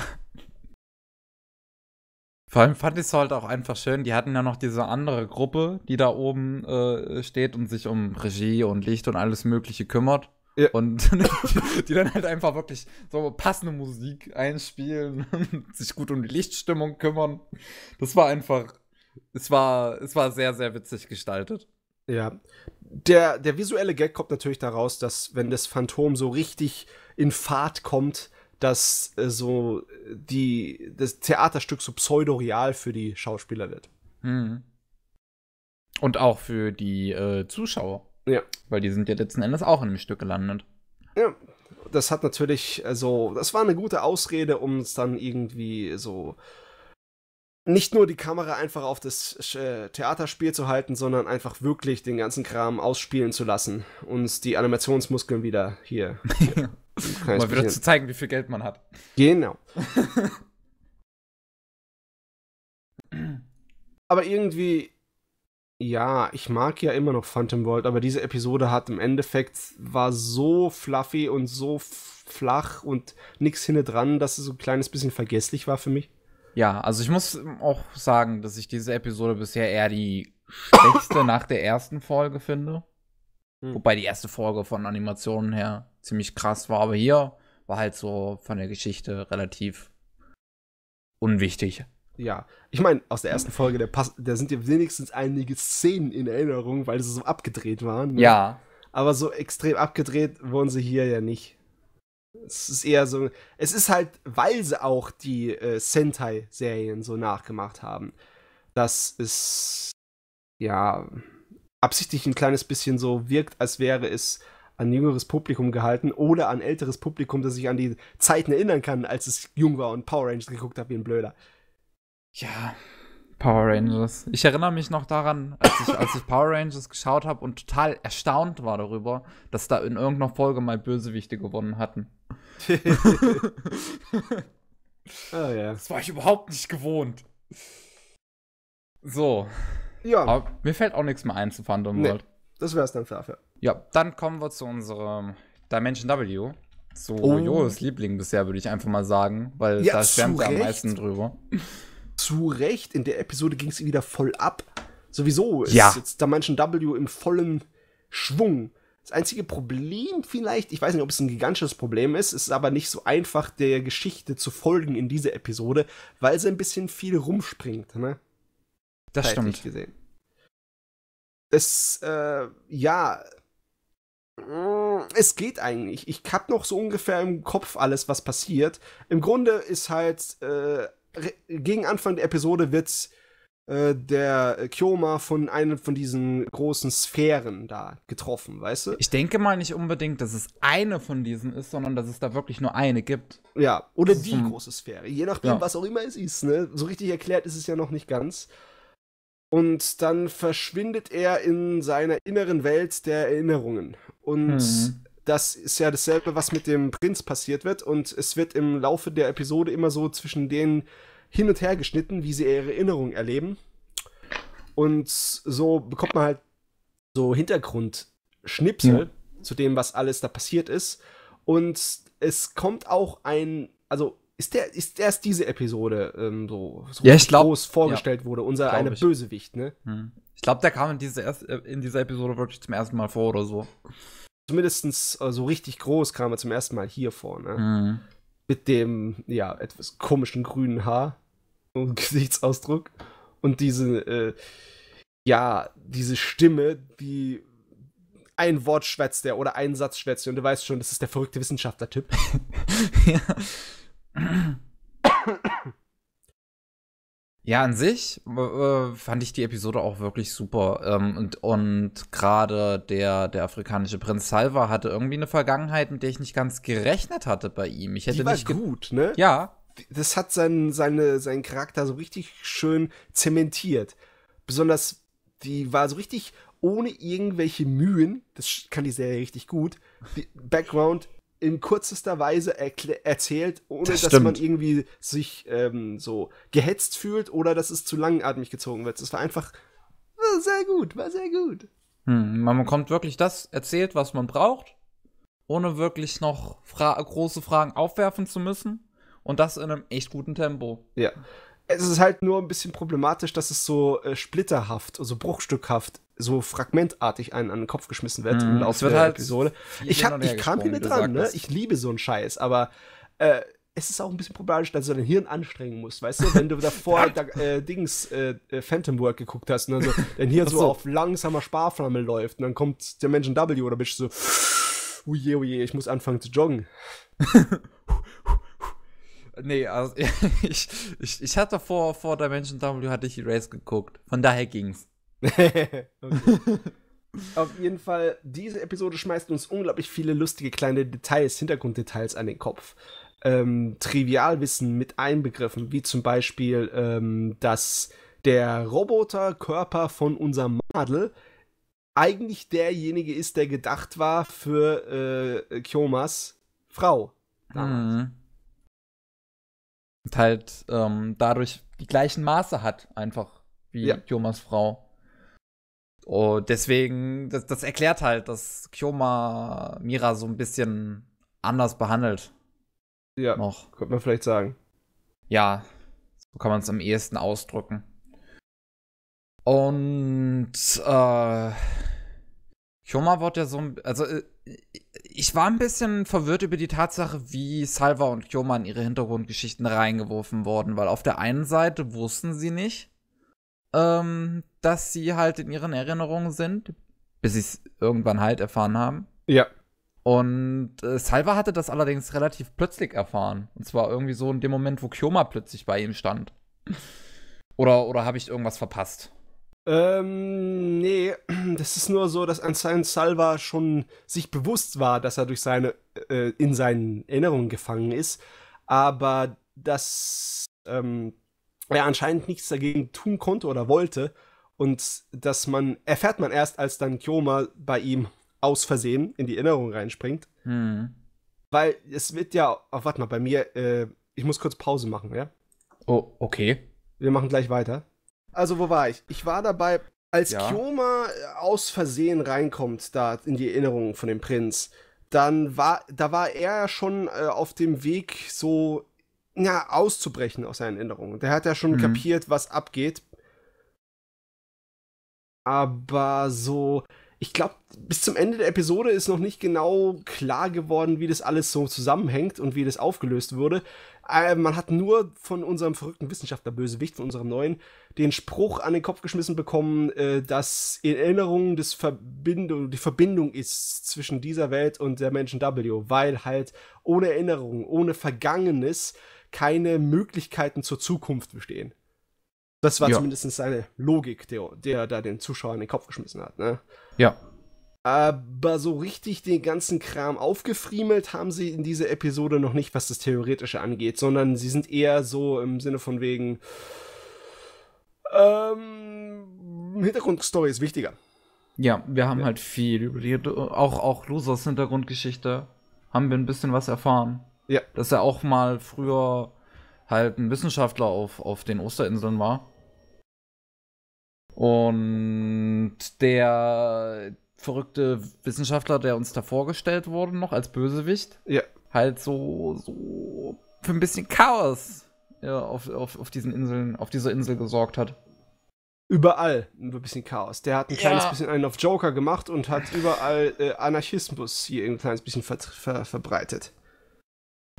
Vor allem fand ich es halt auch einfach schön, die hatten ja noch diese andere Gruppe, die da oben äh, steht und sich um Regie und Licht und alles Mögliche kümmert. Ja. Und die, die dann halt einfach wirklich so passende Musik einspielen und sich gut um die Lichtstimmung kümmern. Das war einfach, es war, es war sehr, sehr witzig gestaltet. Ja. Der, der visuelle Gag kommt natürlich daraus, dass wenn das Phantom so richtig in Fahrt kommt, dass äh, so die, das Theaterstück so pseudoreal für die Schauspieler wird. Mhm. Und auch für die äh, Zuschauer. Ja. Weil die sind ja letzten Endes auch in dem Stück gelandet. Ja. Das hat natürlich, also, das war eine gute Ausrede, um es dann irgendwie so nicht nur die Kamera einfach auf das äh, Theaterspiel zu halten, sondern einfach wirklich den ganzen Kram ausspielen zu lassen und die Animationsmuskeln wieder hier Um mal wieder zu zeigen, wie viel Geld man hat. Genau. aber irgendwie, ja, ich mag ja immer noch Phantom World, aber diese Episode hat im Endeffekt, war so fluffy und so flach und nichts hinne dran, dass es so ein kleines bisschen vergesslich war für mich. Ja, also ich muss auch sagen, dass ich diese Episode bisher eher die schlechteste nach der ersten Folge finde. Hm. Wobei die erste Folge von Animationen her ziemlich krass war. Aber hier war halt so von der Geschichte relativ unwichtig. Ja, ich meine, aus der ersten Folge, da sind ja wenigstens einige Szenen in Erinnerung, weil sie so abgedreht waren. Ne? Ja. Aber so extrem abgedreht wurden sie hier ja nicht. Es ist eher so, es ist halt, weil sie auch die äh, Sentai-Serien so nachgemacht haben. dass es ja, absichtlich ein kleines bisschen so wirkt, als wäre es an jüngeres Publikum gehalten oder an älteres Publikum, das sich an die Zeiten erinnern kann, als es jung war und Power Rangers geguckt habe wie ein Blöder. Ja, Power Rangers. Ich erinnere mich noch daran, als ich, als ich Power Rangers geschaut habe und total erstaunt war darüber, dass da in irgendeiner Folge mal Bösewichte gewonnen hatten. oh, ja. Das war ich überhaupt nicht gewohnt. So. Ja. Aber mir fällt auch nichts mehr ein zu Phantom nee, World. Das wär's dann für Affe. Ja, dann kommen wir zu unserem Dimension W. Zu oh. Joris Liebling bisher, würde ich einfach mal sagen, weil ja, da schwärmt er am meisten drüber. Zu Recht, in der Episode ging es wieder voll ab. Sowieso ist ja. jetzt Dimension W im vollen Schwung. Das einzige Problem vielleicht, ich weiß nicht, ob es ein gigantisches Problem ist, ist aber nicht so einfach, der Geschichte zu folgen in dieser Episode, weil sie ein bisschen viel rumspringt, ne? Das Zeitlich stimmt. Gesehen. Das, äh, ja, Mm, es geht eigentlich. Ich hab noch so ungefähr im Kopf alles, was passiert. Im Grunde ist halt, äh, gegen Anfang der Episode wird äh, der Kyoma von einem von diesen großen Sphären da getroffen, weißt du? Ich denke mal nicht unbedingt, dass es eine von diesen ist, sondern dass es da wirklich nur eine gibt. Ja, oder die so große Sphäre. Je nachdem, ja. was auch immer es ist, ne? So richtig erklärt ist es ja noch nicht ganz. Und dann verschwindet er in seiner inneren Welt der Erinnerungen. Und hm. das ist ja dasselbe, was mit dem Prinz passiert wird. Und es wird im Laufe der Episode immer so zwischen denen hin und her geschnitten, wie sie ihre Erinnerung erleben. Und so bekommt man halt so Hintergrundschnipsel ja. zu dem, was alles da passiert ist. Und es kommt auch ein, also ist der, ist erst diese Episode ähm, so, so ja, glaub, vorgestellt ja, wurde, unser einer Bösewicht, ne? Hm. Ich glaube, der kam in, diese erste, äh, in dieser Episode wirklich zum ersten Mal vor oder so. Zumindest äh, so richtig groß kam er zum ersten Mal hier vor, ne? Mhm. Mit dem, ja, etwas komischen grünen Haar und Gesichtsausdruck und diese, äh, ja, diese Stimme, die ein Wort schwätzt der oder einen Satz schwätzt und du weißt schon, das ist der verrückte Wissenschaftler-Typ. ja. Ja, an sich äh, äh, fand ich die Episode auch wirklich super. Ähm, und und gerade der, der afrikanische Prinz Salva hatte irgendwie eine Vergangenheit, mit der ich nicht ganz gerechnet hatte bei ihm. Ich hätte die war nicht gut, ne? Ja. Das hat seinen, seine, seinen Charakter so richtig schön zementiert. Besonders, die war so richtig ohne irgendwelche Mühen, das kann die Serie richtig gut, die Background in kürzester Weise erzählt, ohne das dass man irgendwie sich ähm, so gehetzt fühlt oder dass es zu langatmig gezogen wird. Es war einfach war sehr gut, war sehr gut. Hm, man bekommt wirklich das erzählt, was man braucht, ohne wirklich noch fra große Fragen aufwerfen zu müssen und das in einem echt guten Tempo. Ja. Es ist halt nur ein bisschen problematisch, dass es so äh, splitterhaft, also bruchstückhaft so fragmentartig einen an den Kopf geschmissen wird mhm. im Laufe der halt Episode. Ich, hab, ich kam hier mit dran, ne? Ich liebe so einen Scheiß, aber äh, es ist auch ein bisschen problematisch, dass du dein Hirn anstrengen musst, weißt du? Wenn du davor da, äh, Dings äh, äh, Phantom World geguckt hast und ne? dann so, dein Hirn so. so. auf langsamer Sparflamme läuft und dann kommt der Menschen W oder bist du so, uje, oh uje, oh ich muss anfangen zu joggen. nee, also ich, ich, ich hatte vor, vor Dimension W hatte ich Race geguckt. Von daher ging's. Auf jeden Fall, diese Episode schmeißt uns unglaublich viele lustige kleine Details, Hintergrunddetails an den Kopf. Ähm, Trivialwissen mit einbegriffen, wie zum Beispiel, ähm, dass der Roboterkörper von unserem Madel eigentlich derjenige ist, der gedacht war für äh, Kyomas Frau. Mhm. Und halt ähm, dadurch die gleichen Maße hat, einfach wie ja. Kyomas Frau. Und deswegen, das, das erklärt halt, dass Kyoma Mira so ein bisschen anders behandelt. Ja, noch. könnte man vielleicht sagen. Ja, so kann man es am ehesten ausdrücken. Und äh, Kyoma wird ja so ein. Also, äh, ich war ein bisschen verwirrt über die Tatsache, wie Salva und Kyoma in ihre Hintergrundgeschichten reingeworfen wurden, weil auf der einen Seite wussten sie nicht, ähm, dass sie halt in ihren Erinnerungen sind, bis sie es irgendwann halt erfahren haben. Ja. Und äh, Salva hatte das allerdings relativ plötzlich erfahren. Und zwar irgendwie so in dem Moment, wo Kyoma plötzlich bei ihm stand. Oder, oder habe ich irgendwas verpasst? Ähm, nee, das ist nur so, dass anscheinend Salva schon sich bewusst war, dass er durch seine, äh, in seinen Erinnerungen gefangen ist, aber dass ähm, er anscheinend nichts dagegen tun konnte oder wollte und dass man erfährt man erst, als dann Kyoma bei ihm aus Versehen in die Erinnerung reinspringt. Hm. Weil es wird ja. Oh, warte mal, bei mir, äh, ich muss kurz Pause machen, ja? Oh, okay. Wir machen gleich weiter. Also, wo war ich? Ich war dabei, als ja. Kyoma aus Versehen reinkommt, da in die Erinnerung von dem Prinz, dann war, da war er schon äh, auf dem Weg, so ja, auszubrechen aus seinen Erinnerungen. Der hat ja schon mhm. kapiert, was abgeht, aber so, ich glaube, bis zum Ende der Episode ist noch nicht genau klar geworden, wie das alles so zusammenhängt und wie das aufgelöst wurde. Äh, man hat nur von unserem verrückten Wissenschaftler Bösewicht, von unserem neuen, den Spruch an den Kopf geschmissen bekommen, äh, dass in Erinnerung des Verbindung, die Verbindung ist zwischen dieser Welt und der Menschen W, weil halt ohne Erinnerung, ohne Vergangenes keine Möglichkeiten zur Zukunft bestehen. Das war ja. zumindest seine Logik, der, der da den Zuschauer in den Kopf geschmissen hat. Ne? Ja. Aber so richtig den ganzen Kram aufgefriemelt haben sie in dieser Episode noch nicht, was das Theoretische angeht, sondern sie sind eher so im Sinne von wegen. Ähm, Hintergrundstory ist wichtiger. Ja, wir haben ja. halt viel über die, auch, auch Losers Hintergrundgeschichte, haben wir ein bisschen was erfahren. Ja. Dass er auch mal früher halt ein Wissenschaftler auf, auf den Osterinseln war und der verrückte Wissenschaftler, der uns da vorgestellt wurde, noch als Bösewicht, ja. halt so, so für ein bisschen Chaos ja, auf, auf, auf diesen Inseln, auf dieser Insel gesorgt hat. Überall ein bisschen Chaos. Der hat ein ja. kleines bisschen einen auf Joker gemacht und hat überall äh, Anarchismus hier ein kleines bisschen ver ver verbreitet.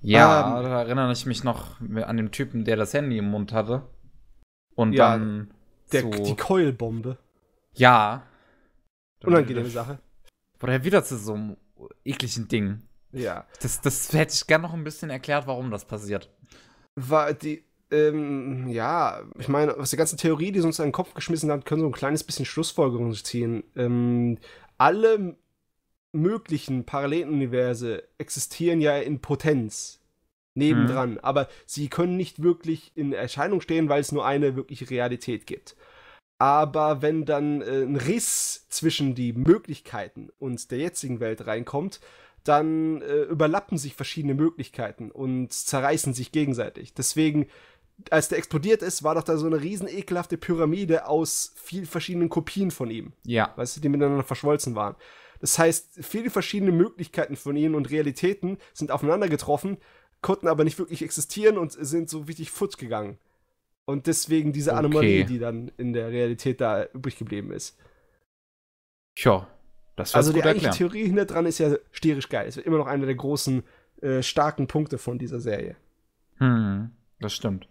Ja, ähm, da erinnere ich mich noch an den Typen, der das Handy im Mund hatte. Und ja, dann der, so. Die Keulbombe. Ja. Unangenehme Sache. Oder wieder zu so einem ekligen Ding. Ja. Das, das hätte ich gerne noch ein bisschen erklärt, warum das passiert. War die, ähm, ja, ich meine, aus der ganzen Theorie, die sie uns in den Kopf geschmissen hat, können so ein kleines bisschen Schlussfolgerungen ziehen. Ähm, alle möglichen parallelen existieren ja in Potenz nebendran. Mhm. Aber sie können nicht wirklich in Erscheinung stehen, weil es nur eine wirkliche Realität gibt. Aber wenn dann äh, ein Riss zwischen die Möglichkeiten und der jetzigen Welt reinkommt, dann äh, überlappen sich verschiedene Möglichkeiten und zerreißen sich gegenseitig. Deswegen, als der explodiert ist, war doch da so eine riesen ekelhafte Pyramide aus vielen verschiedenen Kopien von ihm. Ja. Weißt du, die miteinander verschmolzen waren. Das heißt, viele verschiedene Möglichkeiten von ihm und Realitäten sind aufeinander getroffen konnten aber nicht wirklich existieren und sind so richtig futsch gegangen. Und deswegen diese Anomalie, die dann in der Realität da übrig geblieben ist. Tja, das Also die eigentliche Theorie hinter dran ist ja sterisch geil. Es wird immer noch einer der großen, äh, starken Punkte von dieser Serie. Hm, das stimmt.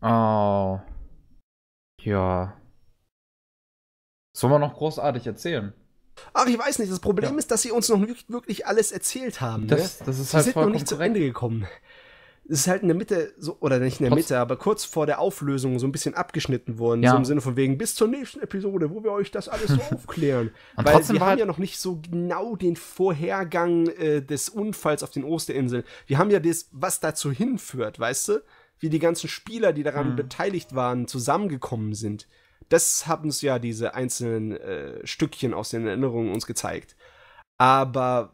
Oh. Ah. Ja. soll man noch großartig erzählen? Ach, ich weiß nicht. Das Problem ja. ist, dass sie uns noch nicht wirklich alles erzählt haben. Das, ne? das ist sie halt sind noch nicht zu Ende gekommen. Es ist halt in der Mitte, so, oder nicht in der Mitte, aber kurz vor der Auflösung so ein bisschen abgeschnitten worden. Ja. So im Sinne von wegen, bis zur nächsten Episode, wo wir euch das alles so aufklären. Und Weil wir haben halt ja noch nicht so genau den Vorhergang äh, des Unfalls auf den Osterinseln. Wir haben ja das, was dazu hinführt, weißt du? Wie die ganzen Spieler, die daran hm. beteiligt waren, zusammengekommen sind. Das haben uns ja diese einzelnen äh, Stückchen aus den Erinnerungen uns gezeigt. Aber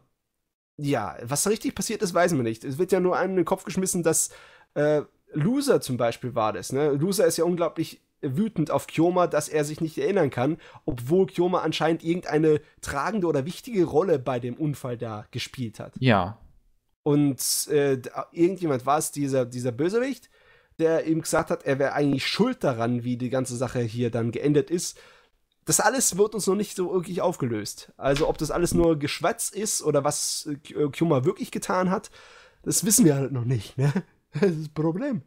ja, was da richtig passiert ist, weiß man nicht. Es wird ja nur einem in den Kopf geschmissen, dass äh, Loser zum Beispiel war das. Ne? Loser ist ja unglaublich wütend auf Kyoma, dass er sich nicht erinnern kann, obwohl Kyoma anscheinend irgendeine tragende oder wichtige Rolle bei dem Unfall da gespielt hat. Ja. Und äh, irgendjemand war es, dieser, dieser Bösewicht, der ihm gesagt hat, er wäre eigentlich schuld daran, wie die ganze Sache hier dann geendet ist. Das alles wird uns noch nicht so wirklich aufgelöst. Also, ob das alles nur Geschwätz ist oder was äh, Kuma wirklich getan hat, das wissen wir halt noch nicht, ne? Das ist das Problem.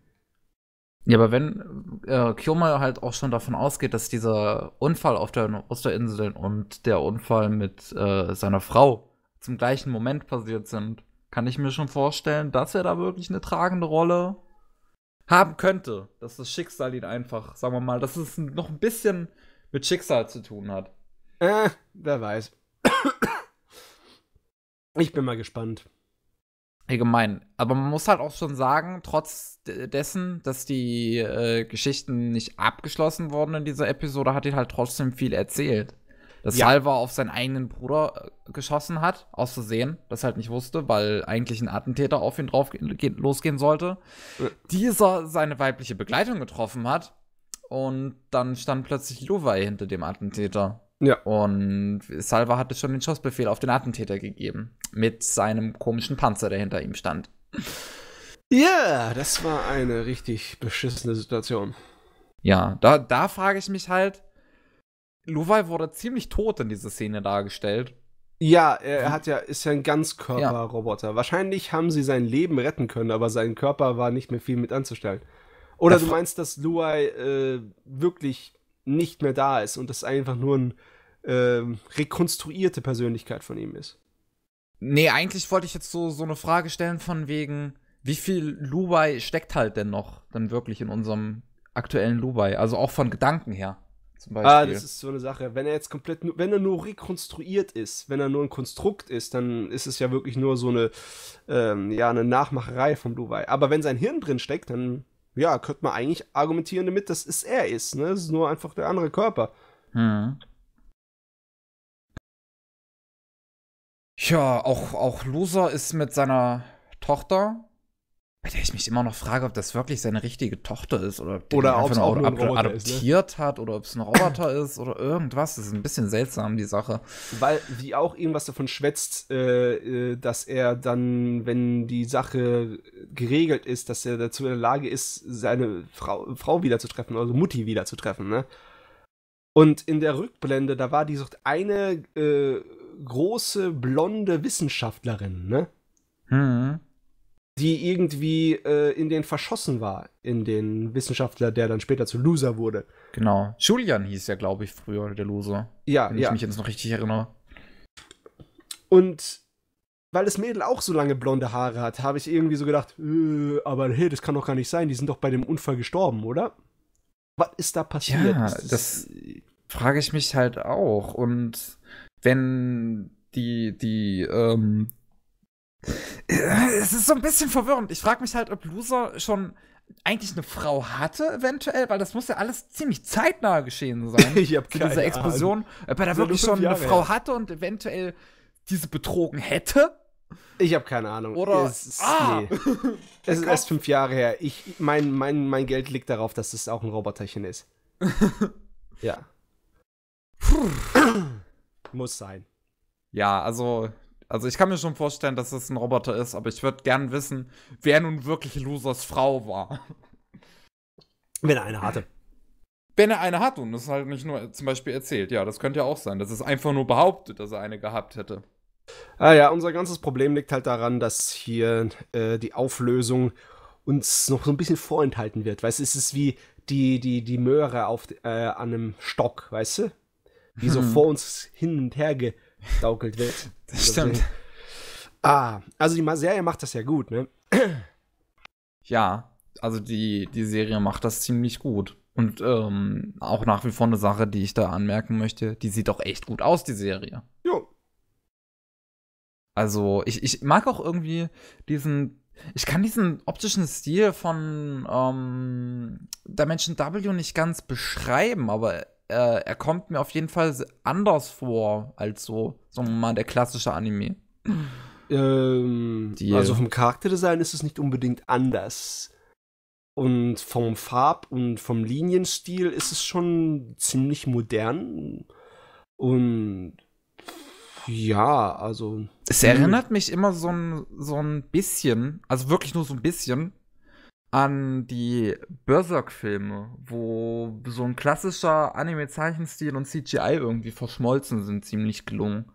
Ja, aber wenn äh, Kyoma halt auch schon davon ausgeht, dass dieser Unfall auf der Osterinsel und der Unfall mit äh, seiner Frau zum gleichen Moment passiert sind, kann ich mir schon vorstellen, dass er da wirklich eine tragende Rolle haben könnte, dass das Schicksal ihn einfach, sagen wir mal, dass es noch ein bisschen mit Schicksal zu tun hat. Äh, wer weiß. Ich bin mal gespannt. Allgemein. Aber man muss halt auch schon sagen, trotz dessen, dass die äh, Geschichten nicht abgeschlossen wurden in dieser Episode, hat ihn halt trotzdem viel erzählt dass ja. Salva auf seinen eigenen Bruder äh, geschossen hat, aus Versehen, das halt nicht wusste, weil eigentlich ein Attentäter auf ihn drauf losgehen sollte. Ja. Äh. Dieser seine weibliche Begleitung getroffen hat und dann stand plötzlich Luwei hinter dem Attentäter. Ja. Und Salva hatte schon den Schussbefehl auf den Attentäter gegeben. Mit seinem komischen Panzer, der hinter ihm stand. Ja, yeah, das war eine richtig beschissene Situation. Ja, da, da frage ich mich halt, Luwei wurde ziemlich tot in dieser Szene dargestellt. Ja, er hat ja, ist ja ein Ganzkörperroboter. Ja. Wahrscheinlich haben sie sein Leben retten können, aber sein Körper war nicht mehr viel mit anzustellen. Oder das du meinst, dass Luai äh, wirklich nicht mehr da ist und das einfach nur eine äh, rekonstruierte Persönlichkeit von ihm ist? Nee, eigentlich wollte ich jetzt so, so eine Frage stellen von wegen, wie viel Luai steckt halt denn noch dann wirklich in unserem aktuellen Luai? Also auch von Gedanken her. Zum ah, Beispiel. Ah, das ist so eine Sache. Wenn er jetzt komplett, wenn er nur rekonstruiert ist, wenn er nur ein Konstrukt ist, dann ist es ja wirklich nur so eine, ähm, ja, eine Nachmacherei von Blue Eye. Aber wenn sein Hirn drin steckt, dann, ja, könnte man eigentlich argumentieren damit, dass es er ist. Ne? Es ist nur einfach der andere Körper. Hm. Ja, auch, auch Loser ist mit seiner Tochter bei der ich mich immer noch frage, ob das wirklich seine richtige Tochter ist oder ob oder einfach nur, nur ein adoptiert ist, ne? hat oder ob es ein Roboter ist oder irgendwas. Das ist ein bisschen seltsam, die Sache. Weil die auch irgendwas davon schwätzt, äh, äh, dass er dann, wenn die Sache geregelt ist, dass er dazu in der Lage ist, seine Frau, Frau wiederzutreffen, also Mutti wiederzutreffen, ne? Und in der Rückblende, da war die so eine äh, große blonde Wissenschaftlerin, ne? Mhm die irgendwie äh, in den verschossen war, in den Wissenschaftler, der dann später zu Loser wurde. Genau. Julian hieß ja, glaube ich, früher der Loser. Ja, wenn ja. ich mich jetzt noch richtig erinnere. Und weil das Mädel auch so lange blonde Haare hat, habe ich irgendwie so gedacht, äh, aber hey, das kann doch gar nicht sein, die sind doch bei dem Unfall gestorben, oder? Was ist da passiert? Ja, das frage ich mich halt auch. Und wenn die, die, ähm, es ist so ein bisschen verwirrend. Ich frage mich halt, ob Loser schon eigentlich eine Frau hatte, eventuell, weil das muss ja alles ziemlich zeitnah geschehen sein. ich habe keine Diese Explosion, ob er da wirklich schon eine Frau hatte und eventuell diese betrogen hätte. Ich habe keine Ahnung. Oder es, ah, nee. es ist erst fünf Jahre her. Ich, mein, mein, mein Geld liegt darauf, dass es auch ein Roboterchen ist. ja. Muss sein. Ja, also also ich kann mir schon vorstellen, dass es ein Roboter ist, aber ich würde gern wissen, wer nun wirklich Losers Frau war. Wenn er eine hatte. Wenn er eine hat und das halt nicht nur zum Beispiel erzählt. Ja, das könnte ja auch sein, dass es einfach nur behauptet, dass er eine gehabt hätte. Ah ja, unser ganzes Problem liegt halt daran, dass hier äh, die Auflösung uns noch so ein bisschen vorenthalten wird. Weißt du, es ist wie die, die, die Möhre auf, äh, an einem Stock, weißt du? die so hm. vor uns hin und her gedaukelt wird. Das stimmt. Deswegen. Ah, also die Serie macht das ja gut, ne? Ja, also die, die Serie macht das ziemlich gut. Und ähm, auch nach wie vor eine Sache, die ich da anmerken möchte, die sieht auch echt gut aus, die Serie. Jo. Also, ich, ich mag auch irgendwie diesen. Ich kann diesen optischen Stil von ähm, Dimension W nicht ganz beschreiben, aber äh, er kommt mir auf jeden Fall anders vor als so, sagen wir mal, der klassische Anime. Ähm, äh, also vom Charakterdesign ist es nicht unbedingt anders. Und vom Farb- und vom Linienstil ist es schon ziemlich modern. Und ja, also. Es erinnert mich immer so ein, so ein bisschen, also wirklich nur so ein bisschen, an die Berserk-Filme, wo so ein klassischer Anime-Zeichenstil und CGI irgendwie verschmolzen sind, ziemlich gelungen.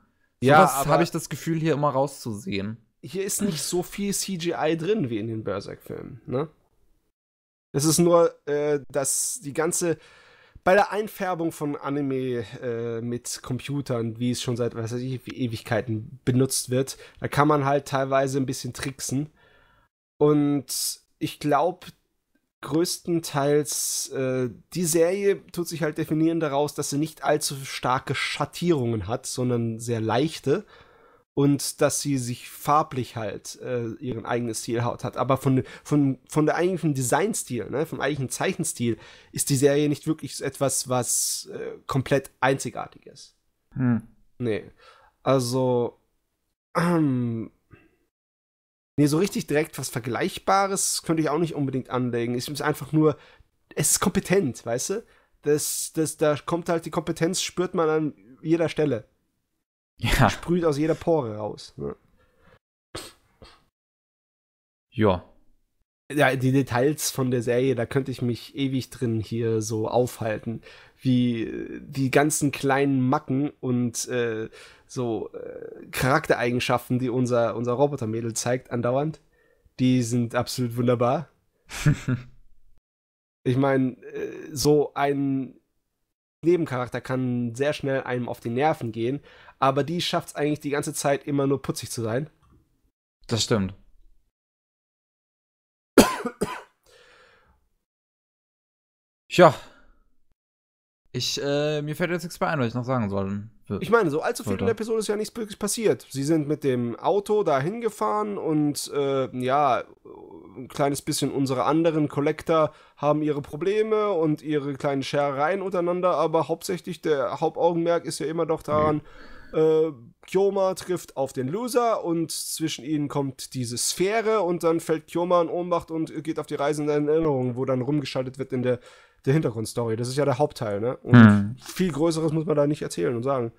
Ja, habe ich das Gefühl, hier immer rauszusehen. Hier ist nicht so viel CGI drin wie in den Berserk-Filmen, ne? Es ist nur, äh, dass die ganze bei der Einfärbung von Anime äh, mit Computern, wie es schon seit weiß ich, Ewigkeiten benutzt wird, da kann man halt teilweise ein bisschen tricksen. Und ich glaube, größtenteils äh, die Serie tut sich halt definieren daraus, dass sie nicht allzu starke Schattierungen hat, sondern sehr leichte und dass sie sich farblich halt äh, ihren eigenen Stil hat. Aber von, von, von der eigentlichen Designstil, ne, vom eigentlichen Zeichenstil ist die Serie nicht wirklich etwas, was äh, komplett einzigartig ist. Hm. Nee. Also, ähm, Nee, so richtig direkt was Vergleichbares könnte ich auch nicht unbedingt anlegen. Ich muss einfach nur, es ist kompetent, weißt du? Das, das, da kommt halt die Kompetenz, spürt man an jeder Stelle. Ja. Sprüht aus jeder Pore raus. Ne? Ja ja, die Details von der Serie, da könnte ich mich ewig drin hier so aufhalten. Wie die ganzen kleinen Macken und äh, so äh, Charaktereigenschaften, die unser, unser Robotermädel zeigt, andauernd, die sind absolut wunderbar. ich meine, äh, so ein Nebencharakter kann sehr schnell einem auf die Nerven gehen, aber die schafft es eigentlich die ganze Zeit immer nur putzig zu sein. Das stimmt. Tja. Ich, äh, mir fällt jetzt nichts mehr ein, was ich noch sagen soll. Ich meine, so allzu viel in der Episode ist ja nichts wirklich passiert. Sie sind mit dem Auto da hingefahren und äh, ja, ein kleines bisschen unsere anderen Collector haben ihre Probleme und ihre kleinen Scherereien untereinander, aber hauptsächlich der Hauptaugenmerk ist ja immer doch daran, mhm äh, Kyoma trifft auf den Loser und zwischen ihnen kommt diese Sphäre und dann fällt Kyoma in Ohnmacht und geht auf die Reise in Erinnerung, wo dann rumgeschaltet wird in der, der Hintergrundstory. Das ist ja der Hauptteil, ne? Und hm. viel Größeres muss man da nicht erzählen und sagen.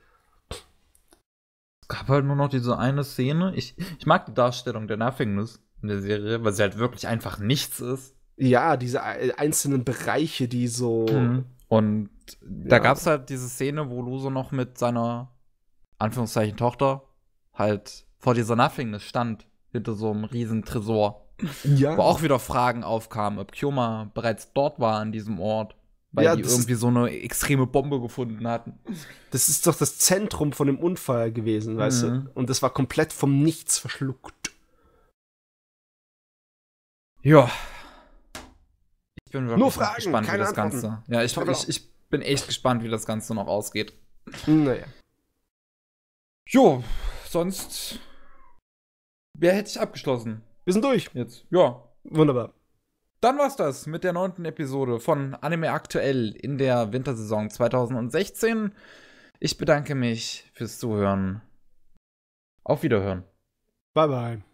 Es gab halt nur noch diese eine Szene. Ich, ich mag die Darstellung der Nothingness in der Serie, weil sie halt wirklich einfach nichts ist. Ja, diese einzelnen Bereiche, die so. Hm. Und da ja. gab es halt diese Szene, wo Luso noch mit seiner Anführungszeichen Tochter, halt vor dieser Nothingness stand, hinter so einem riesen Tresor. Ja. Wo auch wieder Fragen aufkamen, ob Kyoma bereits dort war an diesem Ort, weil ja, die irgendwie so eine extreme Bombe gefunden hatten. Das ist doch das Zentrum von dem Unfall gewesen, mhm. weißt du? Mhm. Und das war komplett vom Nichts verschluckt. Ja. Ich bin wirklich Nur Fragen, gespannt, wie das Antworten. Ganze. Ja, ich, ich, ich bin echt gespannt, wie das Ganze noch ausgeht. Naja. Jo, sonst. Wer hätte ich abgeschlossen? Wir sind durch. Jetzt. Ja. Wunderbar. Dann war's das mit der neunten Episode von Anime Aktuell in der Wintersaison 2016. Ich bedanke mich fürs Zuhören. Auf Wiederhören. Bye bye.